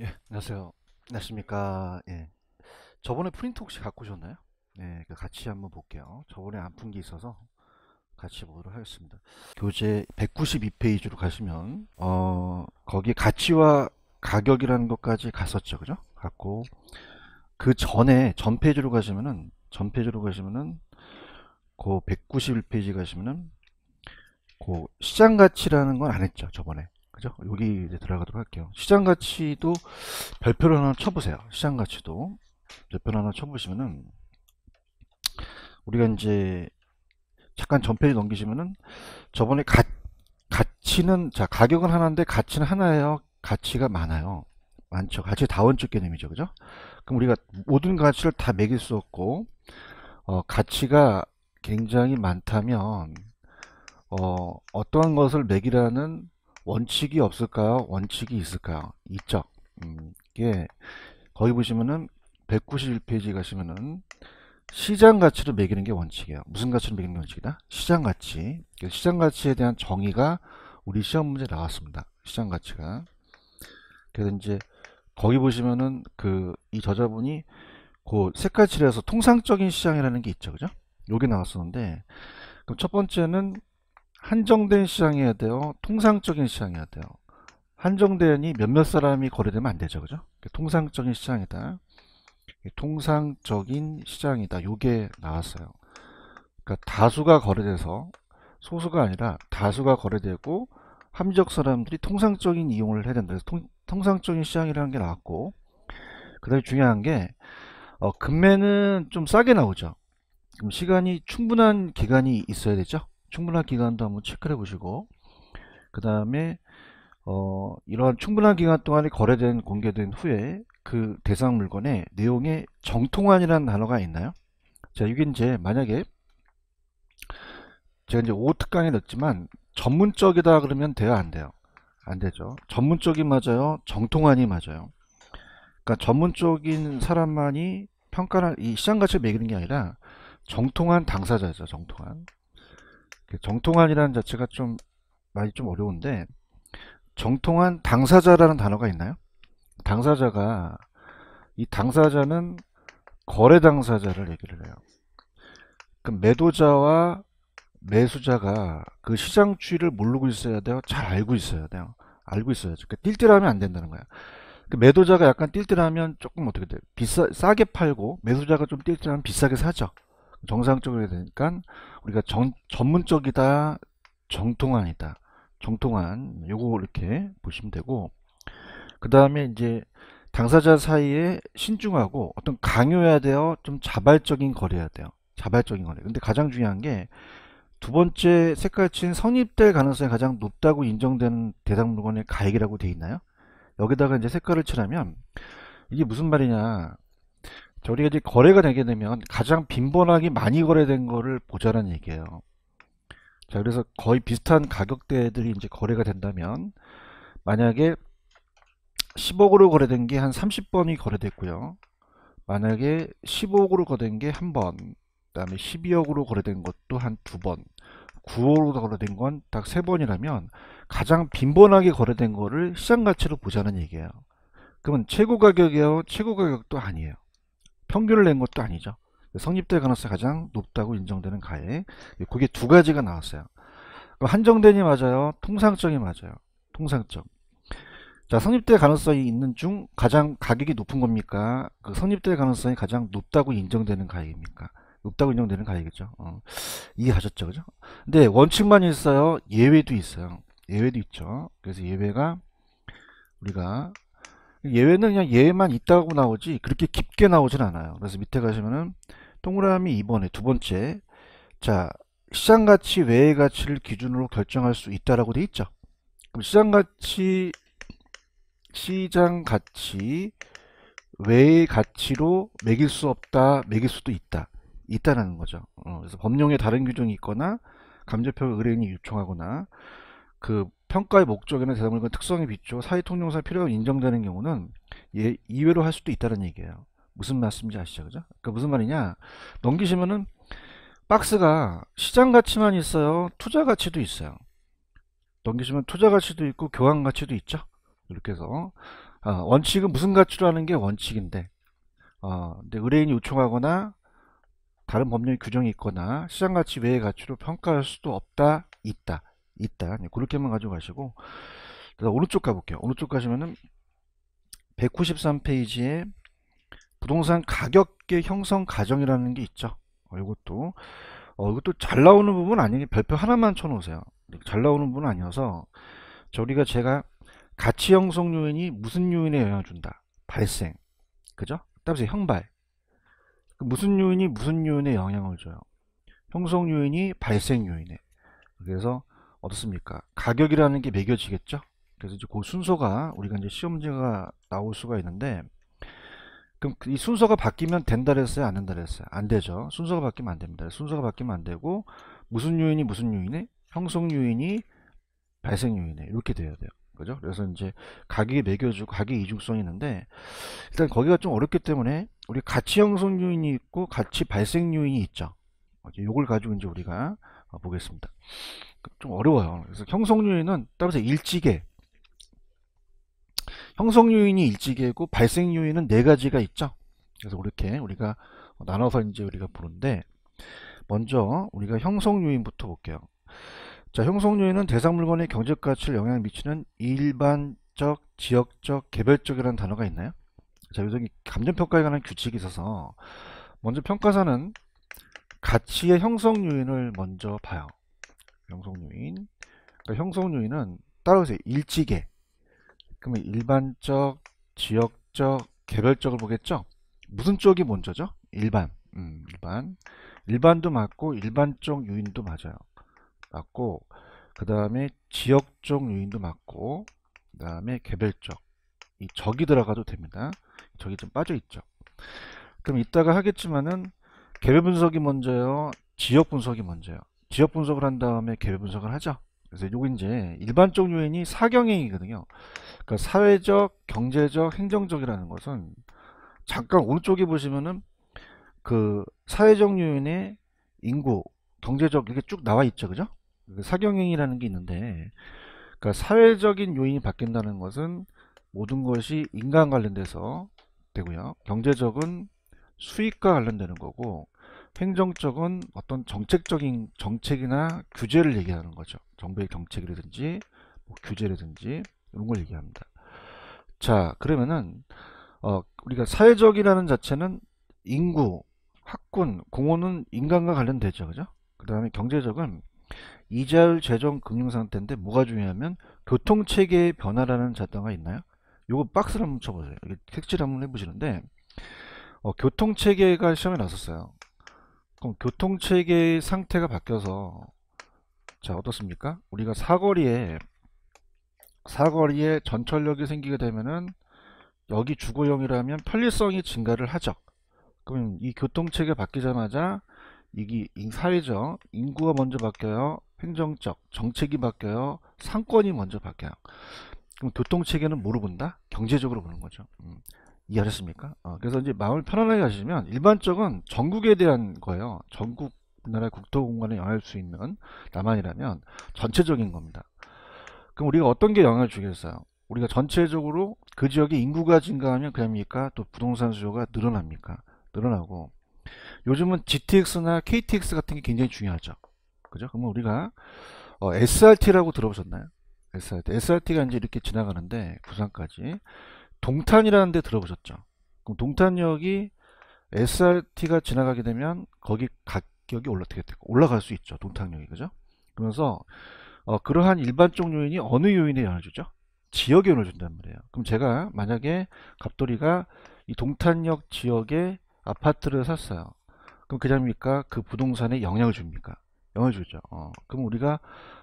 예, 안녕하세요. 안녕하십니까. 예. 저번에 프린트 혹시 갖고 오셨나요? 예, 그 같이 한번 볼게요. 저번에 아픈 게 있어서 같이 보도록 하겠습니다. 교재 192페이지로 가시면, 어, 거기 가치와 가격이라는 것까지 갔었죠. 그죠? 갖고그 전에 전페이지로 가시면은, 전페이지로 가시면은, 그 191페이지 가시면은, 그 시장 가치라는 건 안 했죠. 저번에. 그죠? 여기 이제 들어가도록 할게요. 시장 가치도 별표를 하나 쳐보세요. 시장 가치도 별표를 하나 쳐보시면은 우리가 이제 잠깐 전편이 넘기시면은 저번에 가, 가치는 자 가격은 하나인데 가치는 하나예요. 가치가 많아요. 많죠. 가치 다원적 개념이죠. 그죠? 그럼 우리가 모든 가치를 다 매길 수 없고 어, 가치가 굉장히 많다면 어, 어떠한 것을 매기라는 원칙이 없을까요? 원칙이 있을까요? 있죠. 음, 이게 거기 보시면은 191페이지 가시면은 시장 가치를 매기는 게 원칙이에요. 무슨 가치를 매기는 게 원칙이다? 시장 가치. 그 시장 가치에 대한 정의가 우리 시험 문제 나왔습니다. 시장 가치가. 그래서 이제 거기 보시면은 그 이 저자분이 그 색깔 칠해서 통상적인 시장이라는 게 있죠. 그죠? 요게 나왔었는데 그럼 첫 번째는 한정된 시장이어야 돼요. 통상적인 시장이어야 돼요. 한정된이 몇몇 사람이 거래되면 안 되죠. 그죠? 통상적인 시장이다. 통상적인 시장이다. 요게 나왔어요. 그러니까 다수가 거래돼서 소수가 아니라 다수가 거래되고 합리적 사람들이 통상적인 이용을 해야 된다. 그래서 통, 상적인 시장이라는 게 나왔고 그 다음에 중요한 게 어, 금매는 좀 싸게 나오죠. 그럼 시간이 충분한 기간이 있어야 되죠. 충분한 기간도 한번 체크를 해보시고 그 다음에 어, 이러한 충분한 기간 동안에 거래된 공개된 후에 그 대상 물건의 내용에 정통한이라는 단어가 있나요? 자 이게 이제 만약에 제가 이제 5특강에 넣었지만 전문적이다 그러면 돼요 안 돼요? 안 되죠. 전문적이 맞아요. 정통한이 맞아요. 그러니까 전문적인 사람만이 평가를 이 시장 가치를 매기는 게 아니라 정통한 당사자죠. 정통한. 정통한이라는 자체가 좀 많이 좀 어려운데 정통한 당사자라는 단어가 있나요? 당사자가 이 당사자는 거래 당사자를 얘기를 해요. 그럼 매도자와 매수자가 그 시장 추이를 모르고 있어야 돼요. 잘 알고 있어야 돼요. 알고 있어야죠. 그러니까 띨띨하면 안 된다는 거야. 그 매도자가 약간 띨띨하면 조금 어떻게 돼요? 비싸 싸게 팔고 매수자가 좀 띨띨하면 비싸게 사죠. 정상적으로 해야 되니까 우리가 정, 전문적이다 정통한이다 정통한 요거 이렇게 보시면 되고 그 다음에 이제 당사자 사이에 신중하고 어떤 강요해야 돼요 좀 자발적인 거래야 돼요 자발적인 거래 근데 가장 중요한 게 두 번째 색깔친 선입될 가능성이 가장 높다고 인정되는 대상 물건의 가액이라고 돼 있나요 여기다가 이제 색깔을 칠하면 이게 무슨 말이냐 우리가 이제 거래가 되게 되면 가장 빈번하게 많이 거래된 거를 보자는 얘기예요. 자, 그래서 거의 비슷한 가격대들이 이제 거래가 된다면 만약에 10억으로 거래된 게 한 30번이 거래됐고요. 만약에 15억으로 거래된 게 한 번, 그다음에 12억으로 거래된 것도 한 두 번, 9억으로 거래된 건 딱 세 번이라면 가장 빈번하게 거래된 거를 시장 가치로 보자는 얘기예요. 그러면 최고 가격이요, 최고 가격도 아니에요. 평균을 낸 것도 아니죠. 성립될 가능성이 가장 높다고 인정되는 가액 그게 두 가지가 나왔어요. 그 한정된이 맞아요. 통상적이 맞아요. 통상적. 자, 성립될 가능성이 있는 중 가장 가격이 높은 겁니까? 그 성립될 가능성이 가장 높다고 인정되는 가액입니까? 높다고 인정되는 가액이죠. 어. 이해하셨죠? 그죠? 근데 원칙만 있어요. 예외도 있어요. 예외도 있죠. 그래서 예외가 우리가 예외는 그냥 예외만 있다고 나오지 그렇게 깊게 나오진 않아요. 그래서 밑에 가시면은 동그라미 이번에 두 번째 자 시장가치 외의 가치를 기준으로 결정할 수 있다라고 돼 있죠. 그럼 시장가치 시장가치 외의 가치로 매길 수 없다, 매길 수도 있다, 있다라는 거죠. 어, 그래서 법령에 다른 규정이 있거나 감정표의 의뢰인이 요청하거나 그 평가의 목적이나 대상물과 그 특성이 비추어 사회 통용사 필요가 인정되는 경우는 예, 이외로 할 수도 있다는 얘기예요. 무슨 말씀인지 아시죠? 그죠? 그러니까 무슨 말이냐? 넘기시면은 박스가 시장 가치만 있어요. 투자 가치도 있어요. 넘기시면 투자 가치도 있고 교환 가치도 있죠. 이렇게 해서 어, 원칙은 무슨 가치로 하는 게 원칙인데 어, 근데 의뢰인이 요청하거나 다른 법률 령 규정이 있거나 시장 가치 외의 가치로 평가할 수도 없다, 있다. 있다. 예, 그렇게만 가져가시고 오른쪽 가볼게요. 오른쪽 가시면은 193페이지에 부동산 가격계 형성 과정이라는 게 있죠. 어, 이것도 어, 이것도 잘 나오는 부분 아니니 별표 하나만 쳐놓으세요. 잘 나오는 부분 아니어서 저희가 제가 가치 형성 요인이 무슨 요인에 영향을 준다. 발생, 그죠? 따라서 형발. 그 무슨 요인이 무슨 요인에 영향을 줘요? 형성 요인이 발생 요인에. 그래서 어떻습니까? 가격이라는 게 매겨지겠죠? 그래서 이제 그 순서가 우리가 이제 시험지가 나올 수가 있는데 그럼 그 이 순서가 바뀌면 된다 그랬어요? 안 된다 그랬어요? 안 되죠. 순서가 바뀌면 안 됩니다. 순서가 바뀌면 안 되고 무슨 요인이 무슨 요인이 형성 요인이 발생 요인이 이렇게 돼야 돼요. 그죠? 그래서 이제 가격이 매겨주고 가격의 이중성이 있는데 일단 거기가 좀 어렵기 때문에 우리 가치 형성 요인이 있고 가치 발생 요인이 있죠. 요걸 가지고 이제 우리가 어, 보겠습니다. 좀 어려워요. 그래서 형성요인은 따라서 일찍에 형성요인이 일찍이고 발생요인은네 가지가 있죠. 그래서 이렇게 우리가 나눠서 이제 우리가 보는데 먼저 우리가 형성요인부터 볼게요. 자, 형성요인은 대상 물건의 경제 가치를 영향을 미치는 일반적, 지역적, 개별적이라는 단어가 있나요? 자, 여기 서 감정평가에 관한 규칙이 있어서 먼저 평가사는 가치의 형성 요인을 먼저 봐요. 형성요인 그러니까 형성요인은 따로오세요 일지계 그러면 일반적 지역적 개별적을 보겠죠 무슨 쪽이 먼저죠 일반 음, 일반 일반도 맞고 일반적 요인도 맞아요 맞고 그 다음에 지역적 요인도 맞고 그 다음에 개별적 이 적이 들어가도 됩니다 적이 좀 빠져 있죠 그럼 이따가 하겠지만은 개별 분석이 먼저요 지역 분석이 먼저요 지역 분석을 한 다음에 개별 분석을 하죠. 그래서 요게 이제 일반적 요인이 사경행이거든요. 그러니까 사회적, 경제적, 행정적이라는 것은 잠깐 오른쪽에 보시면은 그 사회적 요인의 인구, 경제적 이렇게 쭉 나와 있죠. 그죠? 그 사경행이라는 게 있는데 그러니까 사회적인 요인이 바뀐다는 것은 모든 것이 인간 관련돼서 되고요. 경제적은 수익과 관련되는 거고 행정적은 어떤 정책적인 정책이나 규제를 얘기하는 거죠. 정부의 정책이라든지 뭐 규제라든지 이런 걸 얘기합니다. 자 그러면은 어, 우리가 사회적이라는 자체는 인구, 학군, 공원은 인간과 관련되죠. 그죠? 그 다음에 경제적은 이자율 재정 금융 상태인데 뭐가 중요하면 교통체계의 변화라는 자당가 있나요? 요거 박스를 한번 쳐보세요. 이게 색칠 한번 해보시는데 어, 교통체계가 시험에 나섰어요. 그럼 교통체계의 상태가 바뀌어서 자 어떻습니까? 우리가 사거리에 사거리에 전철역이 생기게 되면은 여기 주거용이라면 편리성이 증가를 하죠. 그럼 이 교통체계 바뀌자마자 이게 사회적 인구가 먼저 바뀌어요. 행정적 정책이 바뀌어요. 상권이 먼저 바뀌어요. 그럼 교통체계는 뭐로 본다? 경제적으로 보는 거죠. 음. 이해하셨습니까? 어, 그래서 이제 마음을 편안하게 하시면 일반적은 전국에 대한 거예요. 전국 나라 국토공간에 영향을 수 있는 남한이라면 전체적인 겁니다. 그럼 우리가 어떤 게 영향을 주겠어요? 우리가 전체적으로 그 지역의 인구가 증가하면 그럽니까? 또 부동산 수요가 늘어납니까? 늘어나고 요즘은 GTX나 KTX 같은 게 굉장히 중요하죠. 그죠? 그러면 우리가 어, SRT라고 들어보셨나요? SRT. SRT가 이제 이렇게 지나가는데 부산까지 동탄이라는 데 들어보셨죠? 그럼 동탄역이 SRT가 지나가게 되면 거기 가격이 올라가게 되고 올라갈 수 있죠. 동탄역이 그죠? 그러면서 어, 그러한 일반적 요인이 어느 요인에 영향을 주죠? 지역에 영향을 준단 말이에요. 그럼 제가 만약에 갑돌이가 이 동탄역 지역에 아파트를 샀어요. 그럼 그자입니까? 그 부동산에 영향을 줍니까? 영향을 주죠. 어, 그럼 우리가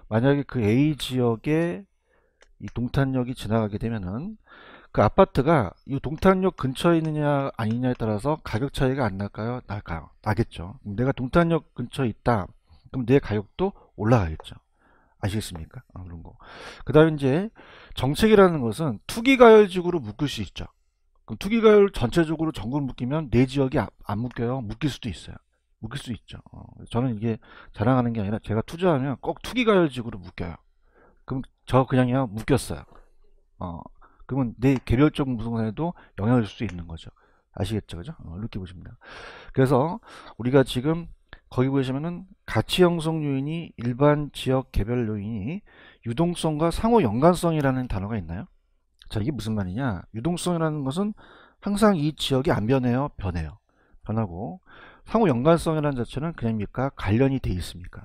만약에 그 A 지역에 이 동탄역이 지나가게 되면은 그 아파트가 이 동탄역 근처에 있느냐 아니냐에 따라서 가격 차이가 안 날까요? 날까요? 나겠죠. 내가 동탄역 근처에 있다. 그럼 내 가격도 올라가겠죠. 아시겠습니까? 아, 그런 거. 그 다음에 이제 정책이라는 것은 투기가열지구로 묶을 수 있죠. 그럼 투기가열 전체적으로 전국 묶이면 내 지역이 안 묶여요. 묶일 수도 있어요. 묶일 수 있죠. 어, 저는 이게 자랑하는 게 아니라 제가 투자하면 꼭 투기가열지구로 묶여요. 그럼 저 그냥요 묶였어요. 어, 그러면 내 개별적 무등산에도 영향을 줄 수 있는 거죠. 아시겠죠? 그죠? 어, 이렇게 보십니다. 그래서 우리가 지금 거기 보시면은 가치 형성 요인이 일반 지역 개별 요인이 유동성과 상호 연관성이라는 단어가 있나요? 자, 이게 무슨 말이냐? 유동성이라는 것은 항상 이 지역이 안 변해요. 변해요. 변하고 상호 연관성이라는 자체는 그냥입니까? 관련이 돼 있습니까?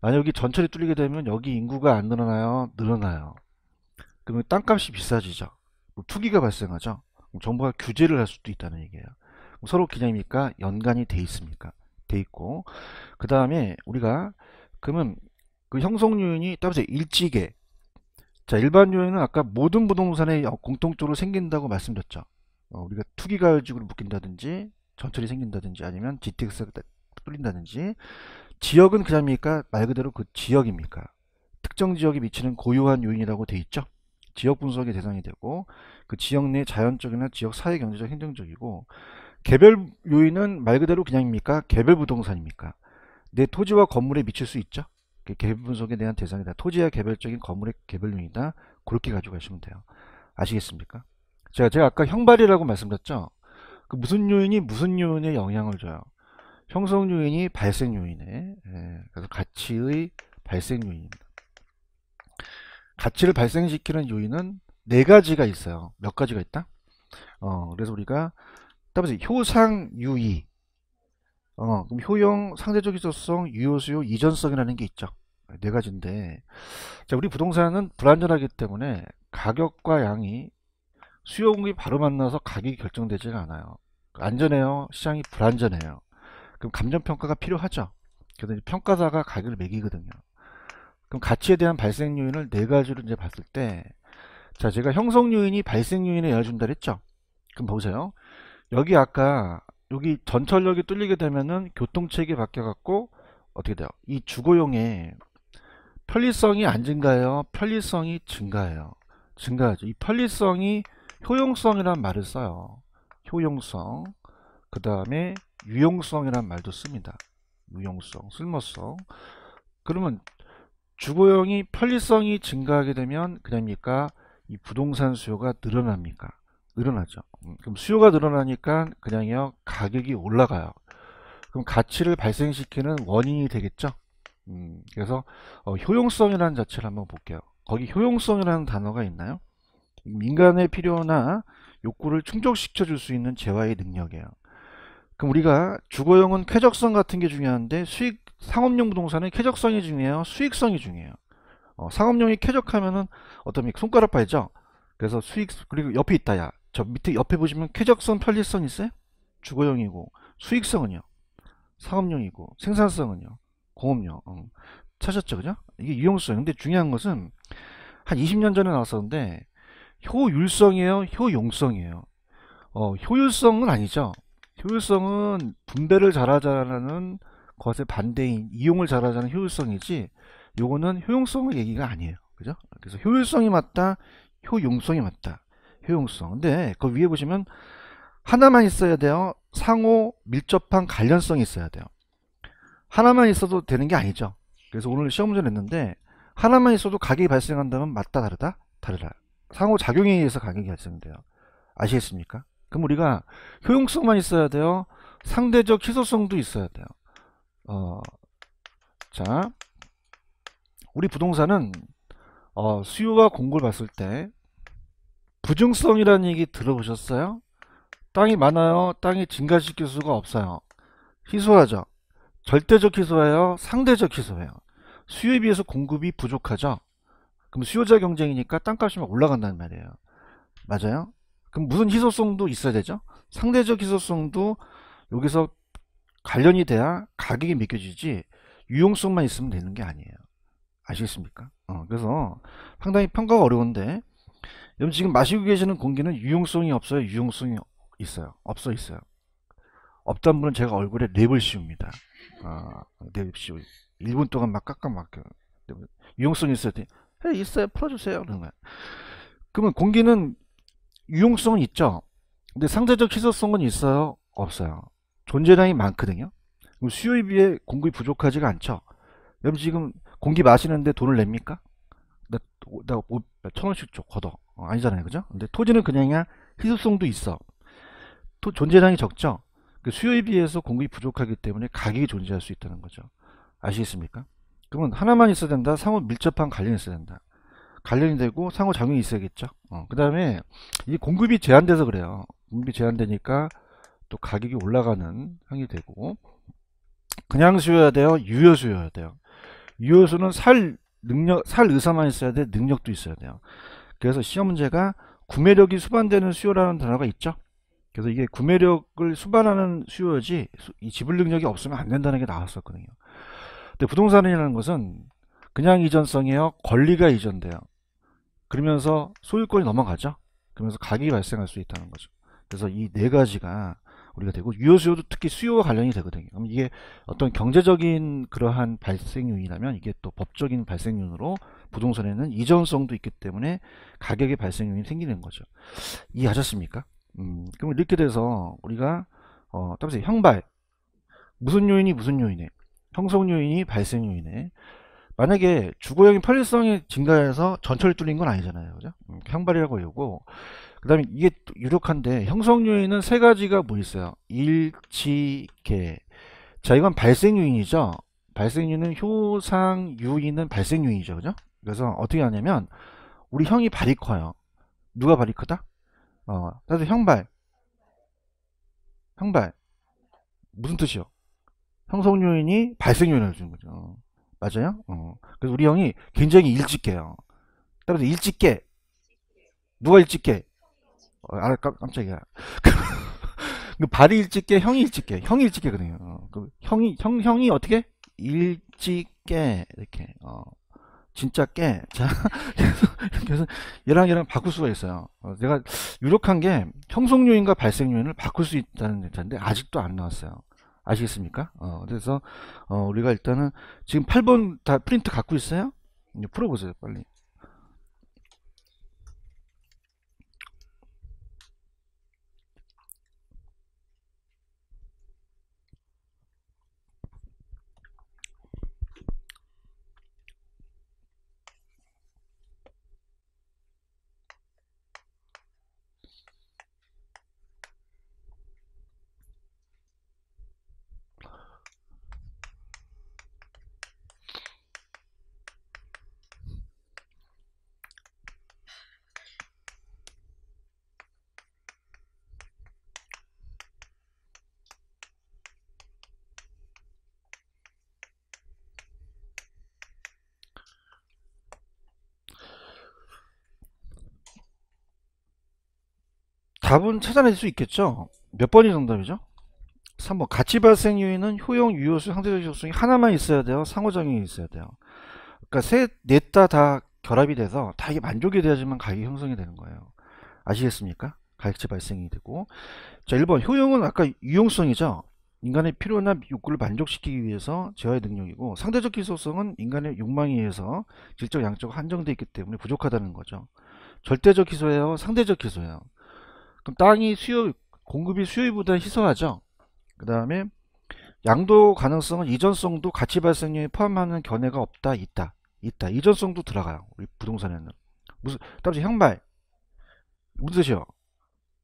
만약 여기 전철이 뚫리게 되면 여기 인구가 안 늘어나요? 늘어나요. 그러면 땅값이 비싸지죠. 투기가 발생하죠. 정부가 규제를 할 수도 있다는 얘기예요. 서로 기념입니까 연관이 돼 있습니까? 돼 있고 그 다음에 우리가 그러면 그 형성 요인이 따보세 일찍에 자 일반 요인은 아까 모든 부동산에 어, 공통적으로 생긴다고 말씀드렸죠. 어, 우리가 투기 가열직으로 묶인다든지 전철이 생긴다든지 아니면 GTX가 뚫린다든지 지역은 그냥입니까? 말 그대로 그 지역입니까? 특정 지역에 미치는 고유한 요인이라고 돼 있죠. 지역 분석의 대상이 되고 그 지역 내 자연적이나 지역 사회 경제적 행정적이고 개별 요인은 말 그대로 그냥입니까? 개별 부동산입니까? 내 토지와 건물에 미칠 수 있죠. 그 개별 분석에 대한 대상이다. 토지와 개별적인 건물의 개별 요인이다. 그렇게 가지고 가시면 돼요. 아시겠습니까? 제가 제가 아까 형발이라고 말씀드렸죠. 그 무슨 요인이 무슨 요인에 영향을 줘요. 형성 요인이 발생 요인에 예, 그래서 가치의 발생 요인입니다. 가치를 발생시키는 요인은 네 가지가 있어요. 몇 가지가 있다? 어, 그래서 우리가 따보세 효상 유의. 어, 그럼 효용, 상대적 이소성 유효수요, 이전성이라는 게 있죠. 네 가지인데 자, 우리 부동산은 불안전하기 때문에 가격과 양이 수요 공급이 바로 만나서 가격이 결정되지가 않아요. 안전해요. 시장이 불안전해요. 그럼 감정평가가 필요하죠. 그래서 평가사가 가격을 매기거든요. 그럼 가치에 대한 발생 요인을 네 가지로 이제 봤을 때, 자, 제가 형성 요인이 발생 요인에 열준다 했죠. 그럼 보세요. 여기 아까 여기 전철역이 뚫리게 되면은 교통체계 바뀌어갖고 어떻게 돼요? 이주거용에 편리성이 안 증가해요? 편리성이 증가해요? 증가하죠. 이 편리성이 효용성이란 말을 써요. 효용성. 그 다음에 유용성이란 말도 씁니다. 유용성, 쓸모성. 그러면 주거용이 편리성이 증가하게 되면 그럽니까 이 부동산 수요가 늘어납니까 늘어나죠 음, 그럼 수요가 늘어나니까 그냥요 가격이 올라가요 그럼 가치를 발생시키는 원인이 되겠죠 음, 그래서 어, 효용성이라는 자체를 한번 볼게요 거기 효용성이라는 단어가 있나요 민간의 필요나 욕구를 충족시켜 줄 수 있는 재화의 능력이에요 그럼 우리가 주거용은 쾌적성 같은 게 중요한데 수익 상업용 부동산의 쾌적성이 중요해요 수익성이 중요해요 어, 상업용이 쾌적하면은 어떤 손가락 팔죠 그래서 수익 그리고 옆에 있다 야저 밑에 옆에 보시면 쾌적성 편리성 있어요 주거용이고 수익성은요 상업용이고 생산성은요 공업용 어. 찾았죠 그죠 이게 유용성 근데 중요한 것은 한 20년 전에 나왔었는데 효율성이에요 효용성이에요 어, 효율성은 아니죠 효율성은 분배를 잘하자는 것의 반대인 이용을 잘하자는 효율성이지 요거는 효용성 얘기가 아니에요. 그죠? 그래서 효율성이 맞다, 효용성이 맞다. 효용성. 근데 그 위에 보시면 하나만 있어야 돼요. 상호 밀접한 관련성이 있어야 돼요. 하나만 있어도 되는 게 아니죠. 그래서 오늘 시험 문제 를 냈는데 하나만 있어도 가격이 발생한다면 맞다 다르다 다르다. 상호 작용에 의해서 가격이 발생돼요. 아시겠습니까? 그럼 우리가 효용성만 있어야 돼요. 상대적 희소성도 있어야 돼요. 어, 자, 우리 부동산은 어, 수요와 공급을 봤을 때 부증성이라는 얘기 들어보셨어요? 땅이 많아요. 땅이 증가시킬 수가 없어요. 희소하죠. 절대적 희소예요. 상대적 희소해요 수요에 비해서 공급이 부족하죠. 그럼 수요자 경쟁이니까 땅값이 막 올라간다는 말이에요. 맞아요? 그럼 무슨 희소성도 있어야 되죠? 상대적 희소성도 여기서 관련이 돼야 가격이 맡겨지지 유용성만 있으면 되는 게 아니에요. 아시겠습니까? 어, 그래서 상당히 평가가 어려운데 여러분 지금 마시고 계시는 공기는 유용성이 없어요? 유용성이 있어요? 없어 있어요? 없던 분은 제가 얼굴에 랩을 씌웁니다. 아, 어, 랩 씌우 1분 동안 막 깎아막혀. 유용성이 있어야 돼. 에 예, 있어요. 풀어주세요. 그런 거야. 그러면 공기는 유용성은 있죠? 근데 상대적 희소성은 있어요? 없어요. 존재량이 많거든요. 수요에 비해 공급이 부족하지가 않죠. 여러분 지금 공기 마시는데 돈을 냅니까? 나, 나, 천 원씩 줘, 걷어. 어, 아니잖아요. 그죠? 근데 토지는 그냥이야 희소성도 있어. 토, 존재량이 적죠? 그 수요에 비해서 공급이 부족하기 때문에 가격이 존재할 수 있다는 거죠. 아시겠습니까? 그러면 하나만 있어야 된다. 상호 밀접한 관련이 있어야 된다. 관련이 되고 상호 작용이 있어야겠죠. 어, 그 다음에 이 공급이 제한돼서 그래요. 공급이 제한되니까 또 가격이 올라가는 향이 되고 그냥 수여야 돼요 유효수여야 돼요 유효수는 살 능력 살 의사만 있어야 돼 능력도 있어야 돼요 그래서 시험 문제가 구매력이 수반되는 수요라는 단어가 있죠 그래서 이게 구매력을 수반하는 수요지 이 지불 능력이 없으면 안 된다는 게 나왔었거든요 근데 부동산이라는 것은 그냥 이전성이에요 권리가 이전돼요 그러면서 소유권이 넘어가죠 그러면서 가격이 발생할 수 있다는 거죠 그래서 이 네 가지가 우리가 되고 유효수요도 특히 수요와 관련이 되거든요. 그럼 이게 어떤 경제적인 그러한 발생요인이라면 이게 또 법적인 발생요인으로 부동산에는 이전성도 있기 때문에 가격의 발생요인이 생기는 거죠. 이해하셨습니까? 음, 그럼 이렇게 돼서 우리가 어, 따보세 형발 무슨 요인이 무슨 요인에 형성 요인이 발생 요인에 만약에 주거형이 편리성이 증가해서 전철이 뚫린 건 아니잖아요. 그죠? 음, 형발이라고 해고 그 다음에 이게 유력한데 형성 요인은 세 가지가 뭐 있어요 일치계 자 이건 발생 요인이죠 발생 요인은 효상 요인은 발생 요인이죠 그죠 그래서 어떻게 하냐면 우리 형이 발이 커요 누가 발이 크다 어 나도 형발 형발 무슨 뜻이요 형성 요인이 발생 요인을 주는 거죠 맞아요 어. 그래서 우리 형이 굉장히 일찍 깨요 따라서 일찍 깨 누가 일찍 깨 어, 아, 깜, 깜짝이야. 그, 그 발이 일찍 깨, 형이 일찍 깨. 형이 일찍깨거든요그 어, 형이 형 형이 어떻게 일찍 깨. 이렇게 어, 진짜 깨. 자, 그래서, 그 얘랑 얘랑 바꿀 수가 있어요. 어, 내가 유력한 게 형성 요인과 발생 요인을 바꿀 수 있다는 데인데 아직도 안 나왔어요. 아시겠습니까? 어, 그래서 어, 우리가 일단은 지금 8번 다 프린트 갖고 있어요? 이제 풀어보세요, 빨리. 답은 찾아낼 수 있겠죠? 몇 번이 정답이죠? 3번 가치 발생 요인은 효용, 유효수, 상대적 효성이 하나만 있어야 돼요. 상호작용이 있어야 돼요. 그러니까 셋, 넷다 네 다 결합이 돼서 다 이게 만족이 돼야지만 가격이 형성이 되는 거예요. 아시겠습니까? 가격치 발생이 되고 자 1번 효용은 아까 유용성이죠. 인간의 필요나 욕구를 만족시키기 위해서 재화의 능력이고 상대적 희소성은 인간의 욕망에 의해서 질적 양적 으 한정되어 있기 때문에 부족하다는 거죠. 절대적 희소예요? 상대적 희소예요? 그럼 땅이 수요 공급이 수요보다 희소하죠. 그 다음에 양도 가능성은 이전성도 가치 발생률이 포함하는 견해가 없다 있다 있다 이전성도 들어가요 우리 부동산에는 무슨 따라서 형발 무슨 뜻이요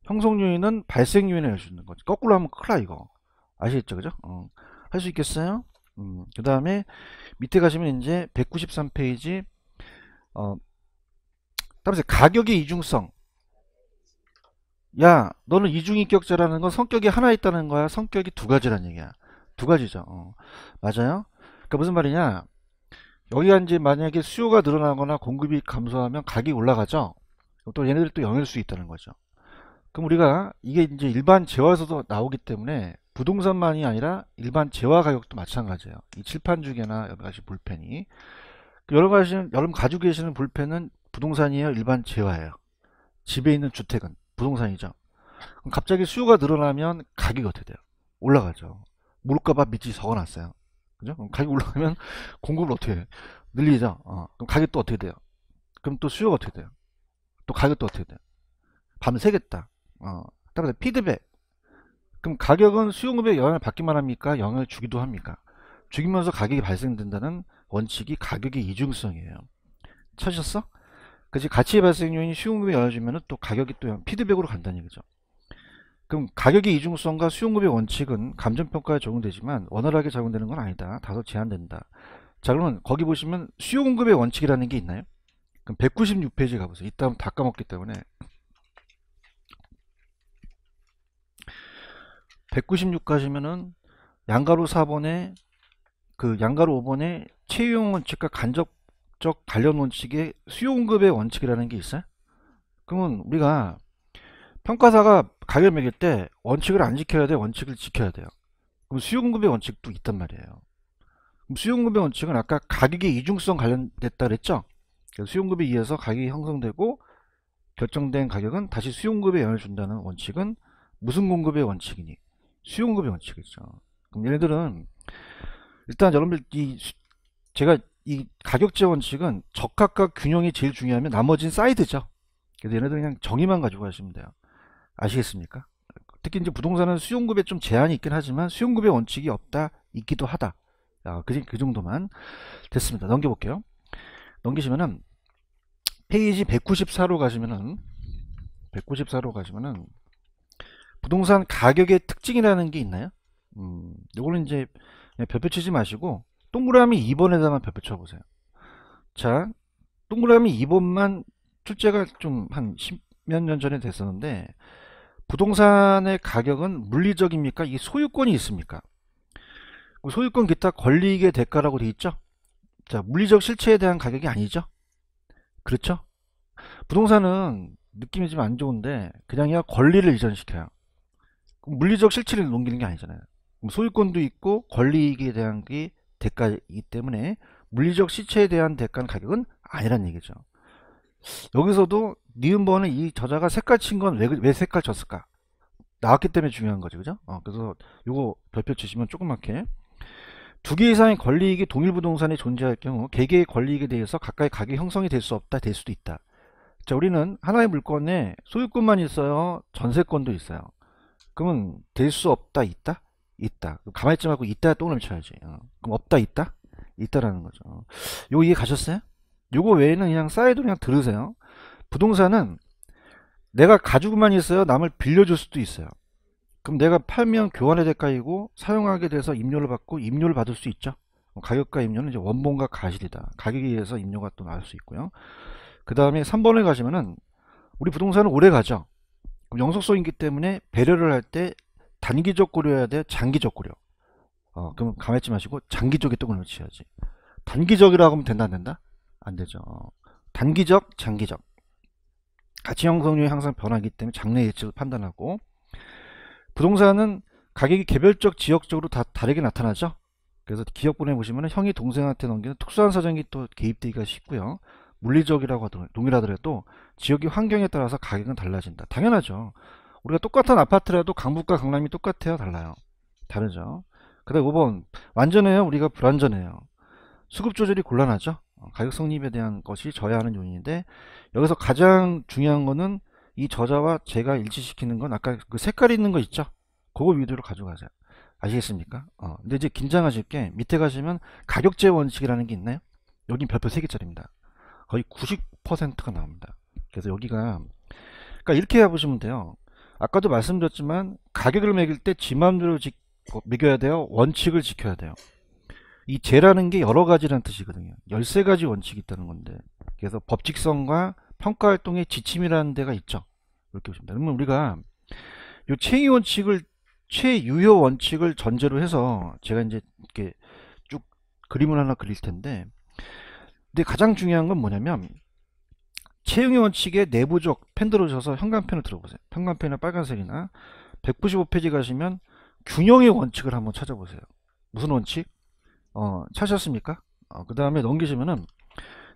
형성 요인은 발생 요인을 할 수 있는 거지 거꾸로 하면 큰일 나 이거 아시겠죠 그죠 어. 할수 있겠어요 음, 그 다음에 밑에 가시면 이제 193페이지 어 따라서 가격의 이중성 야 너는 이중인격자라는 건 성격이 하나 있다는 거야 성격이 두 가지란 얘기야 두 가지죠 어. 맞아요 그러니까 무슨 말이냐 여기가 이제 만약에 수요가 늘어나거나 공급이 감소하면 가격이 올라가죠 또 얘네들이 또 영일 수 있다는 거죠 그럼 우리가 이게 이제 일반 재화에서도 나오기 때문에 부동산만이 아니라 일반 재화 가격도 마찬가지예요 이 칠판주개나 여러 가지 볼펜이 그 여러 가지 여러분 가지고 계시는 볼펜은 부동산이에요 일반 재화예요 집에 있는 주택은 부동산이죠. 갑자기 수요가 늘어나면 가격이 어떻게 돼요? 올라가죠. 물값밥 밑이 적어놨어요. 그죠? 가격 이 올라가면 공급을 어떻게 해요? 늘리죠. 어. 그럼 가격 또 어떻게 돼요? 그럼 또 수요가 어떻게 돼요? 또 가격 또 어떻게 돼요? 밤새겠다. 어. 따라서 피드백. 그럼 가격은 수요급에 영향을 받기만 합니까? 영향을 주기도 합니까? 죽이면서 가격이 발생된다는 원칙이 가격의 이중성이에요. 찾으셨어 그지 가치 발생 요인이 수용금에영향지면또 가격이 또 피드백으로 간다는 얘기죠. 그럼 가격의 이중성과 수용금의 원칙은 감정평가에 적용되지만 원활하게 작용되는 건 아니다. 다소 제한된다. 자 그러면 거기 보시면 수용공급의 원칙이라는 게 있나요? 그럼 196페이지 가보세요. 이따 하면 다 까먹기 때문에 196 가시면은 양가로 4번에 그 양가로 5번에 채용 원칙과 간접 적 관련 원칙에 수요공급의 원칙이라는 게 있어요. 그러면 우리가 평가사가 가격 을 매길 때 원칙을 안 지켜야 돼 원칙을 지켜야 돼요. 그럼 수요공급의 원칙도 있단 말이에요. 그럼 수요공급의 원칙은 아까 가격의 이중성 관련됐다 그랬죠? 수요공급에 의해서 가격이 형성되고 결정된 가격은 다시 수요공급에 영향을 준다는 원칙은 무슨 공급의 원칙이니? 수요공급의 원칙이죠. 그럼 얘네들은 일단 여러분들 이 제가 이 가격제 원칙은 적합과 균형이 제일 중요하면 나머지는 사이드죠. 그래서 얘네들 그냥 정의만 가지고 하시면 돼요. 아시겠습니까? 특히 이제 부동산은 수용급에 좀 제한이 있긴 하지만 수용급의 원칙이 없다 있기도 하다. 아, 그, 그 정도만 됐습니다. 넘겨볼게요. 넘기시면은 페이지 194로 가시면은 194로 가시면은 부동산 가격의 특징이라는 게 있나요? 음, 요거는 이제 별표 치지 마시고 동그라미 2번에다만 별표 쳐보세요. 자, 동그라미 2번만 출제가 좀 한 10몇 년 전에 됐었는데 부동산의 가격은 물리적입니까? 이 소유권이 있습니까? 그 소유권 기타 권리익의 대가라고 되어 있죠? 자, 물리적 실체에 대한 가격이 아니죠? 그렇죠? 부동산은 느낌이 좀 안 좋은데 그냥이야 권리를 이전시켜요. 물리적 실체를 넘기는 게 아니잖아요. 소유권도 있고 권리익에 대한 게 대가이기 때문에 물리적 시체에 대한 대가는 가격은 아니란 얘기죠. 여기서도 니은번은 이 저자가 색깔 친 건왜왜 색깔 쳤을까? 나왔기 때문에 중요한 거죠. 그죠? 어, 그래서 이거 별표 치시면 조그맣게 두 개 이상의 권리익이 동일 부동산에 존재할 경우 개개의 권리익에 대해서 가까이 가격 형성이 될 수 없다, 될 수도 있다. 자, 우리는 하나의 물건에 소유권만 있어요. 전세권도 있어요. 그러면 될 수 없다, 있다? 있다. 가만있자하고 있다 동그라 쳐야지. 어. 그럼 없다 있다? 있다라는 거죠. 요 이해 가셨어요? 요거 외에는 그냥 사이드 그냥 들으세요. 부동산은 내가 가지고만 있어요. 남을 빌려줄 수도 있어요. 그럼 내가 팔면 교환의 대가이고 사용하게 돼서 임료를 받고 임료를 받을 수 있죠. 어, 가격과 임료는 이제 원본과 가실이다. 가격에 의해서 임료가 또 나올 수 있고요. 그 다음에 3번을 가시면은 우리 부동산은 오래 가죠. 그럼 영속성이기 때문에 배려를 할때 단기적 고려해야 돼 장기적 고려 어, 그럼 가만있지 마시고 장기적에 똥을 치야지 단기적이라고 하면 된다 안 된다? 안 되죠 어, 단기적 장기적 가치 형성률이 항상 변하기 때문에 장래 예측을 판단하고 부동산은 가격이 개별적 지역적으로 다 다르게 나타나죠 그래서 기억분해 보시면 형이 동생한테 넘기는 특수한 사정이 또 개입되기가 쉽고요 물리적이라고 하더라도 동일하더라도 지역의 환경에 따라서 가격은 달라진다 당연하죠 우리가 똑같은 아파트라도 강북과 강남이 똑같아요 달라요 다르죠 그 다음 5번 완전해요 우리가 불완전해요 수급 조절이 곤란하죠 어, 가격 성립에 대한 것이 저야하는 요인인데 여기서 가장 중요한 거는 이 저자와 제가 일치시키는 건 아까 그 색깔이 있는 거 있죠 그거 위주로 가져가세요 아시겠습니까 어, 근데 이제 긴장하실 게 밑에 가시면 가격제 원칙이라는 게 있나요 여긴 별표 3개짜리입니다 거의 90%가 나옵니다 그래서 여기가 그러니까 이렇게 해보시면 돼요 아까도 말씀드렸지만 가격을 매길 때 지마음대로 지, 매겨야 돼요. 원칙을 지켜야 돼요. 이 제라는 게 여러 가지라는 뜻이거든요. 13가지 원칙이 있다는 건데 그래서 법칙성과 평가활동의 지침이라는 데가 있죠. 이렇게 보시면 됩니다. 그러면 우리가 이 최의 원칙을 최유효 원칙을 전제로 해서 제가 이제 이렇게 쭉 그림을 하나 그릴 텐데 근데 가장 중요한 건 뭐냐면 채용의 원칙의 내부적 펜 들어오셔서 현관편을 들어보세요. 현관편에 빨간색이나 195페이지 가시면 균형의 원칙을 한번 찾아보세요. 무슨 원칙? 어, 찾으셨습니까? 어, 그 다음에 넘기시면은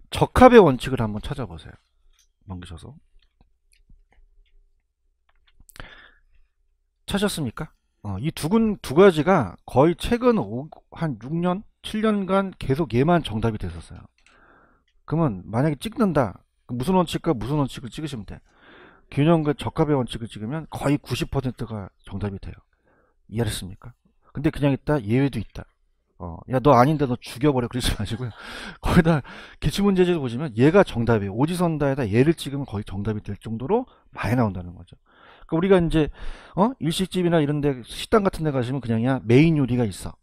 적합의 원칙을 한번 찾아보세요. 넘기셔서 찾으셨습니까? 어, 이두두 가지가 거의 최근 오, 한 6년, 7년간 계속 얘만 정답이 됐었어요. 그러면 만약에 찍는다 그러니까 무슨 원칙과 무슨 원칙을 찍으시면 돼. 균형과 적합의 원칙을 찍으면 거의 90%가 정답이 돼요. 이해하셨습니까? 근데 그냥 있다 예외도 있다. 어, 야 너 아닌데 너 죽여버려 그러지 마시고요. 거기다 기출문제지를 보시면 얘가 정답이에요. 오지선다에다 얘를 찍으면 거의 정답이 될 정도로 많이 나온다는 거죠. 그러니까 우리가 이제 어? 일식집이나 이런데 식당 같은 데 가시면 그냥 메인 요리가 있어.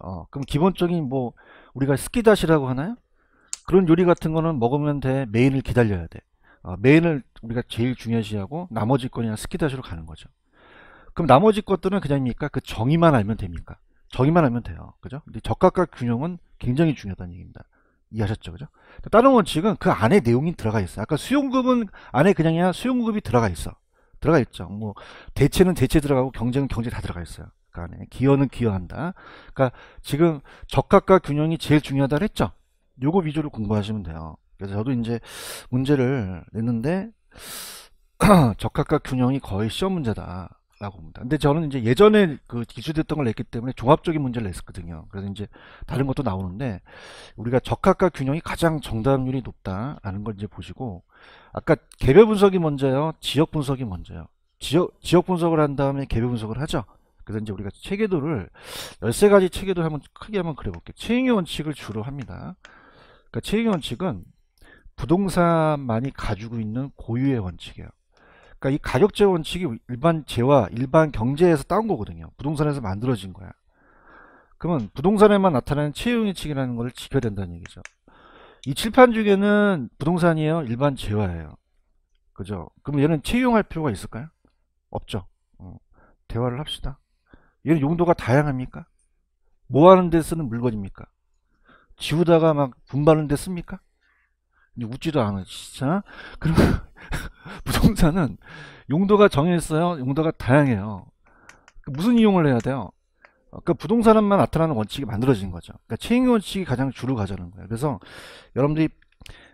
어, 그럼 기본적인 뭐 우리가 스키다시라고 하나요? 그런 요리 같은 거는 먹으면 돼. 메인을 기다려야 돼. 어, 메인을 우리가 제일 중요시하고 나머지 거냐 스키다시로 가는 거죠. 그럼 나머지 것들은 그냥입니까? 그 정의만 알면 됩니까? 정의만 알면 돼요. 그죠? 근데 적각각 균형은 굉장히 중요하다는 얘기입니다. 이해하셨죠? 그죠? 다른 원칙은 그 안에 내용이 들어가 있어. 요 아까 수용급은 안에 그냥 수용급이 들어가 있어. 들어가 있죠. 뭐 대체는 대체 들어가고 경쟁은 경제 다 들어가 있어요. 그 안에 기여는 기여한다. 그러니까 지금 적각과 균형이 제일 중요하다 고했죠 요거 위주로 공부하시면 돼요. 그래서 저도 이제 문제를 냈는데 적합과 균형이 거의 시험 문제다. 라고 봅니다. 근데 저는 이제 예전에 그 기술됐던 걸 냈기 때문에 종합적인 문제를 냈었거든요. 그래서 이제 다른 것도 나오는데 우리가 적합과 균형이 가장 정답률이 높다라는 걸 이제 보시고 아까 개별 분석이 먼저요, 지역 분석이 먼저요. 지역 지역 분석을 한 다음에 개별 분석을 하죠. 그래서 이제 우리가 체계도를 13가지 체계도 를 한번 크게 한번 그려볼게요. 체잉의 원칙을 주로 합니다. 그러니까 체계 원칙은 부동산만이 가지고 있는 고유의 원칙이에요. 그러니까 이 가격제 원칙이 일반 재화, 일반 경제에서 따온 거거든요. 부동산에서 만들어진 거야. 그러면 부동산에만 나타나는 체용의칙이라는 것을 지켜야 된다는 얘기죠. 이 칠판 중에는 부동산이에요. 일반 재화예요. 그죠? 그럼 얘는 채용할 필요가 있을까요? 없죠. 어. 대화를 합시다. 얘는 용도가 다양합니까? 뭐 하는 데 쓰는 물건입니까? 지우다가 막분발하는습니까 웃지도 않아 진짜 그리고 부동산은 용도가 정해있어요 용도가 다양해요 그러니까 무슨 이용을 해야 돼요 그러니까 부동산만 나타나는 원칙이 만들어진 거죠 그러니까 체인 원칙이 가장 주로 가자는 거예요 그래서 여러분들이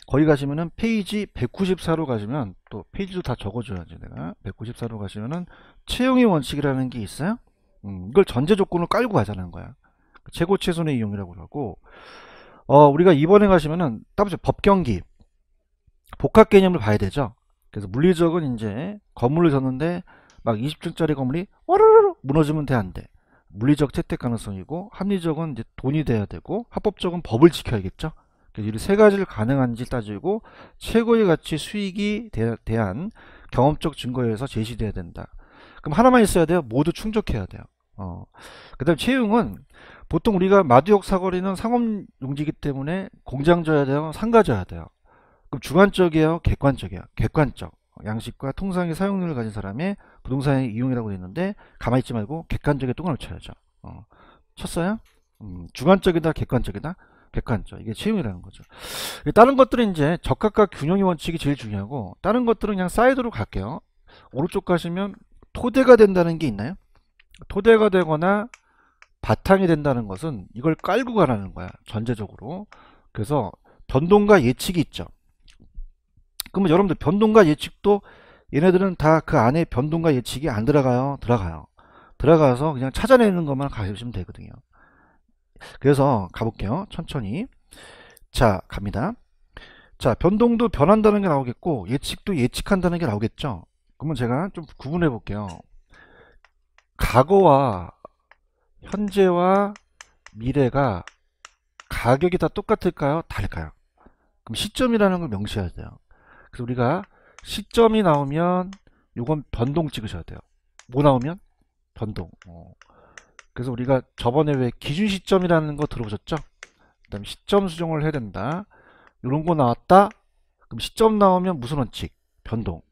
거기 가시면은 페이지 194로 가시면 또 페이지도 다 적어줘야지 내가 194로 가시면은 채용의 원칙이라는 게 있어요 음, 이걸 전제 조건을 깔고 가자는 거야 최고 최선의 이용이라고 하고 어, 우리가 이번에 가시면은 따로 법경기. 복합 개념을 봐야 되죠. 그래서 물리적은 이제 건물을 졌는데 막 20층짜리 건물이 오르르 무너지면 돼, 안 돼. 물리적 채택 가능성이고 합리적은 이제 돈이 돼야 되고 합법적은 법을 지켜야겠죠. 그래서 이 세 가지를 가능한지 따지고 최고의 가치 수익이 대, 대한 경험적 증거에 서 제시돼야 된다. 그럼 하나만 있어야 돼요. 모두 충족해야 돼요. 어. 그 다음 채용은 보통 우리가 마두역 사거리는 상업용지이기 때문에 공장져야 돼요? 상가져야 돼요? 그럼 주관적이에요? 객관적이에요? 객관적. 양식과 통상의 사용률을 가진 사람의 부동산의 이용이라고 했는데 가만히 있지 말고 객관적인 똥을 쳐야죠. 어. 쳤어요? 음, 주관적이다 객관적이다? 객관적. 이게 채용이라는 거죠. 다른 것들은 이제 적합과 균형의 원칙이 제일 중요하고 다른 것들은 그냥 사이드로 갈게요. 오른쪽 가시면 토대가 된다는 게 있나요? 토대가 되거나 바탕이 된다는 것은 이걸 깔고 가라는 거야 전제적으로 그래서 변동과 예측이 있죠 그러면 여러분들 변동과 예측도 얘네들은 다 그 안에 변동과 예측이 안 들어가요 들어가요 들어가서 그냥 찾아내는 것만 가시면 되거든요 그래서 가볼게요 천천히 자 갑니다 자 변동도 변한다는 게 나오겠고 예측도 예측한다는 게 나오겠죠 그러면 제가 좀 구분해 볼게요 과거와 현재와 미래가 가격이 다 똑같을까요? 다를까요? 그럼 시점이라는 걸 명시해야 돼요. 그래서 우리가 시점이 나오면 이건 변동 찍으셔야 돼요. 뭐 나오면? 변동. 어. 그래서 우리가 저번에 왜 기준 시점이라는 거 들어보셨죠? 그 다음에 시점 수정을 해야 된다. 이런 거 나왔다. 그럼 시점 나오면 무슨 원칙? 변동.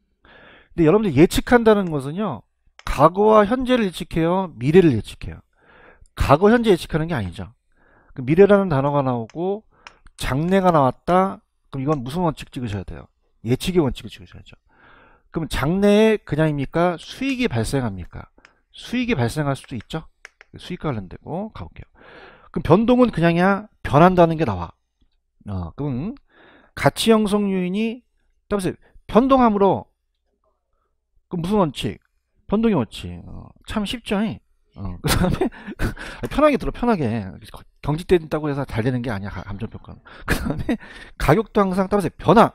근데 여러분들 예측한다는 것은요. 과거와 현재를 예측해요. 미래를 예측해요. 과거 현재 예측하는 게 아니죠. 그 미래라는 단어가 나오고 장래가 나왔다. 그럼 이건 무슨 원칙 찍으셔야 돼요? 예측의 원칙을 찍으셔야죠. 그럼 장래에 그냥입니까? 수익이 발생합니까? 수익이 발생할 수도 있죠. 수익과 관련되고 가볼게요. 그럼 변동은 그냥이야? 변한다는 게 나와. 어, 그럼 가치 형성 요인이 따라서 변동함으로 그 무슨 원칙? 변동의 원칙. 어, 참 쉽죠. 어, 그 다음에 편하게 들어 편하게 경직된다고 해서 잘 되는 게 아니야 감정평가는 그 다음에 가격도 항상 따라서 변화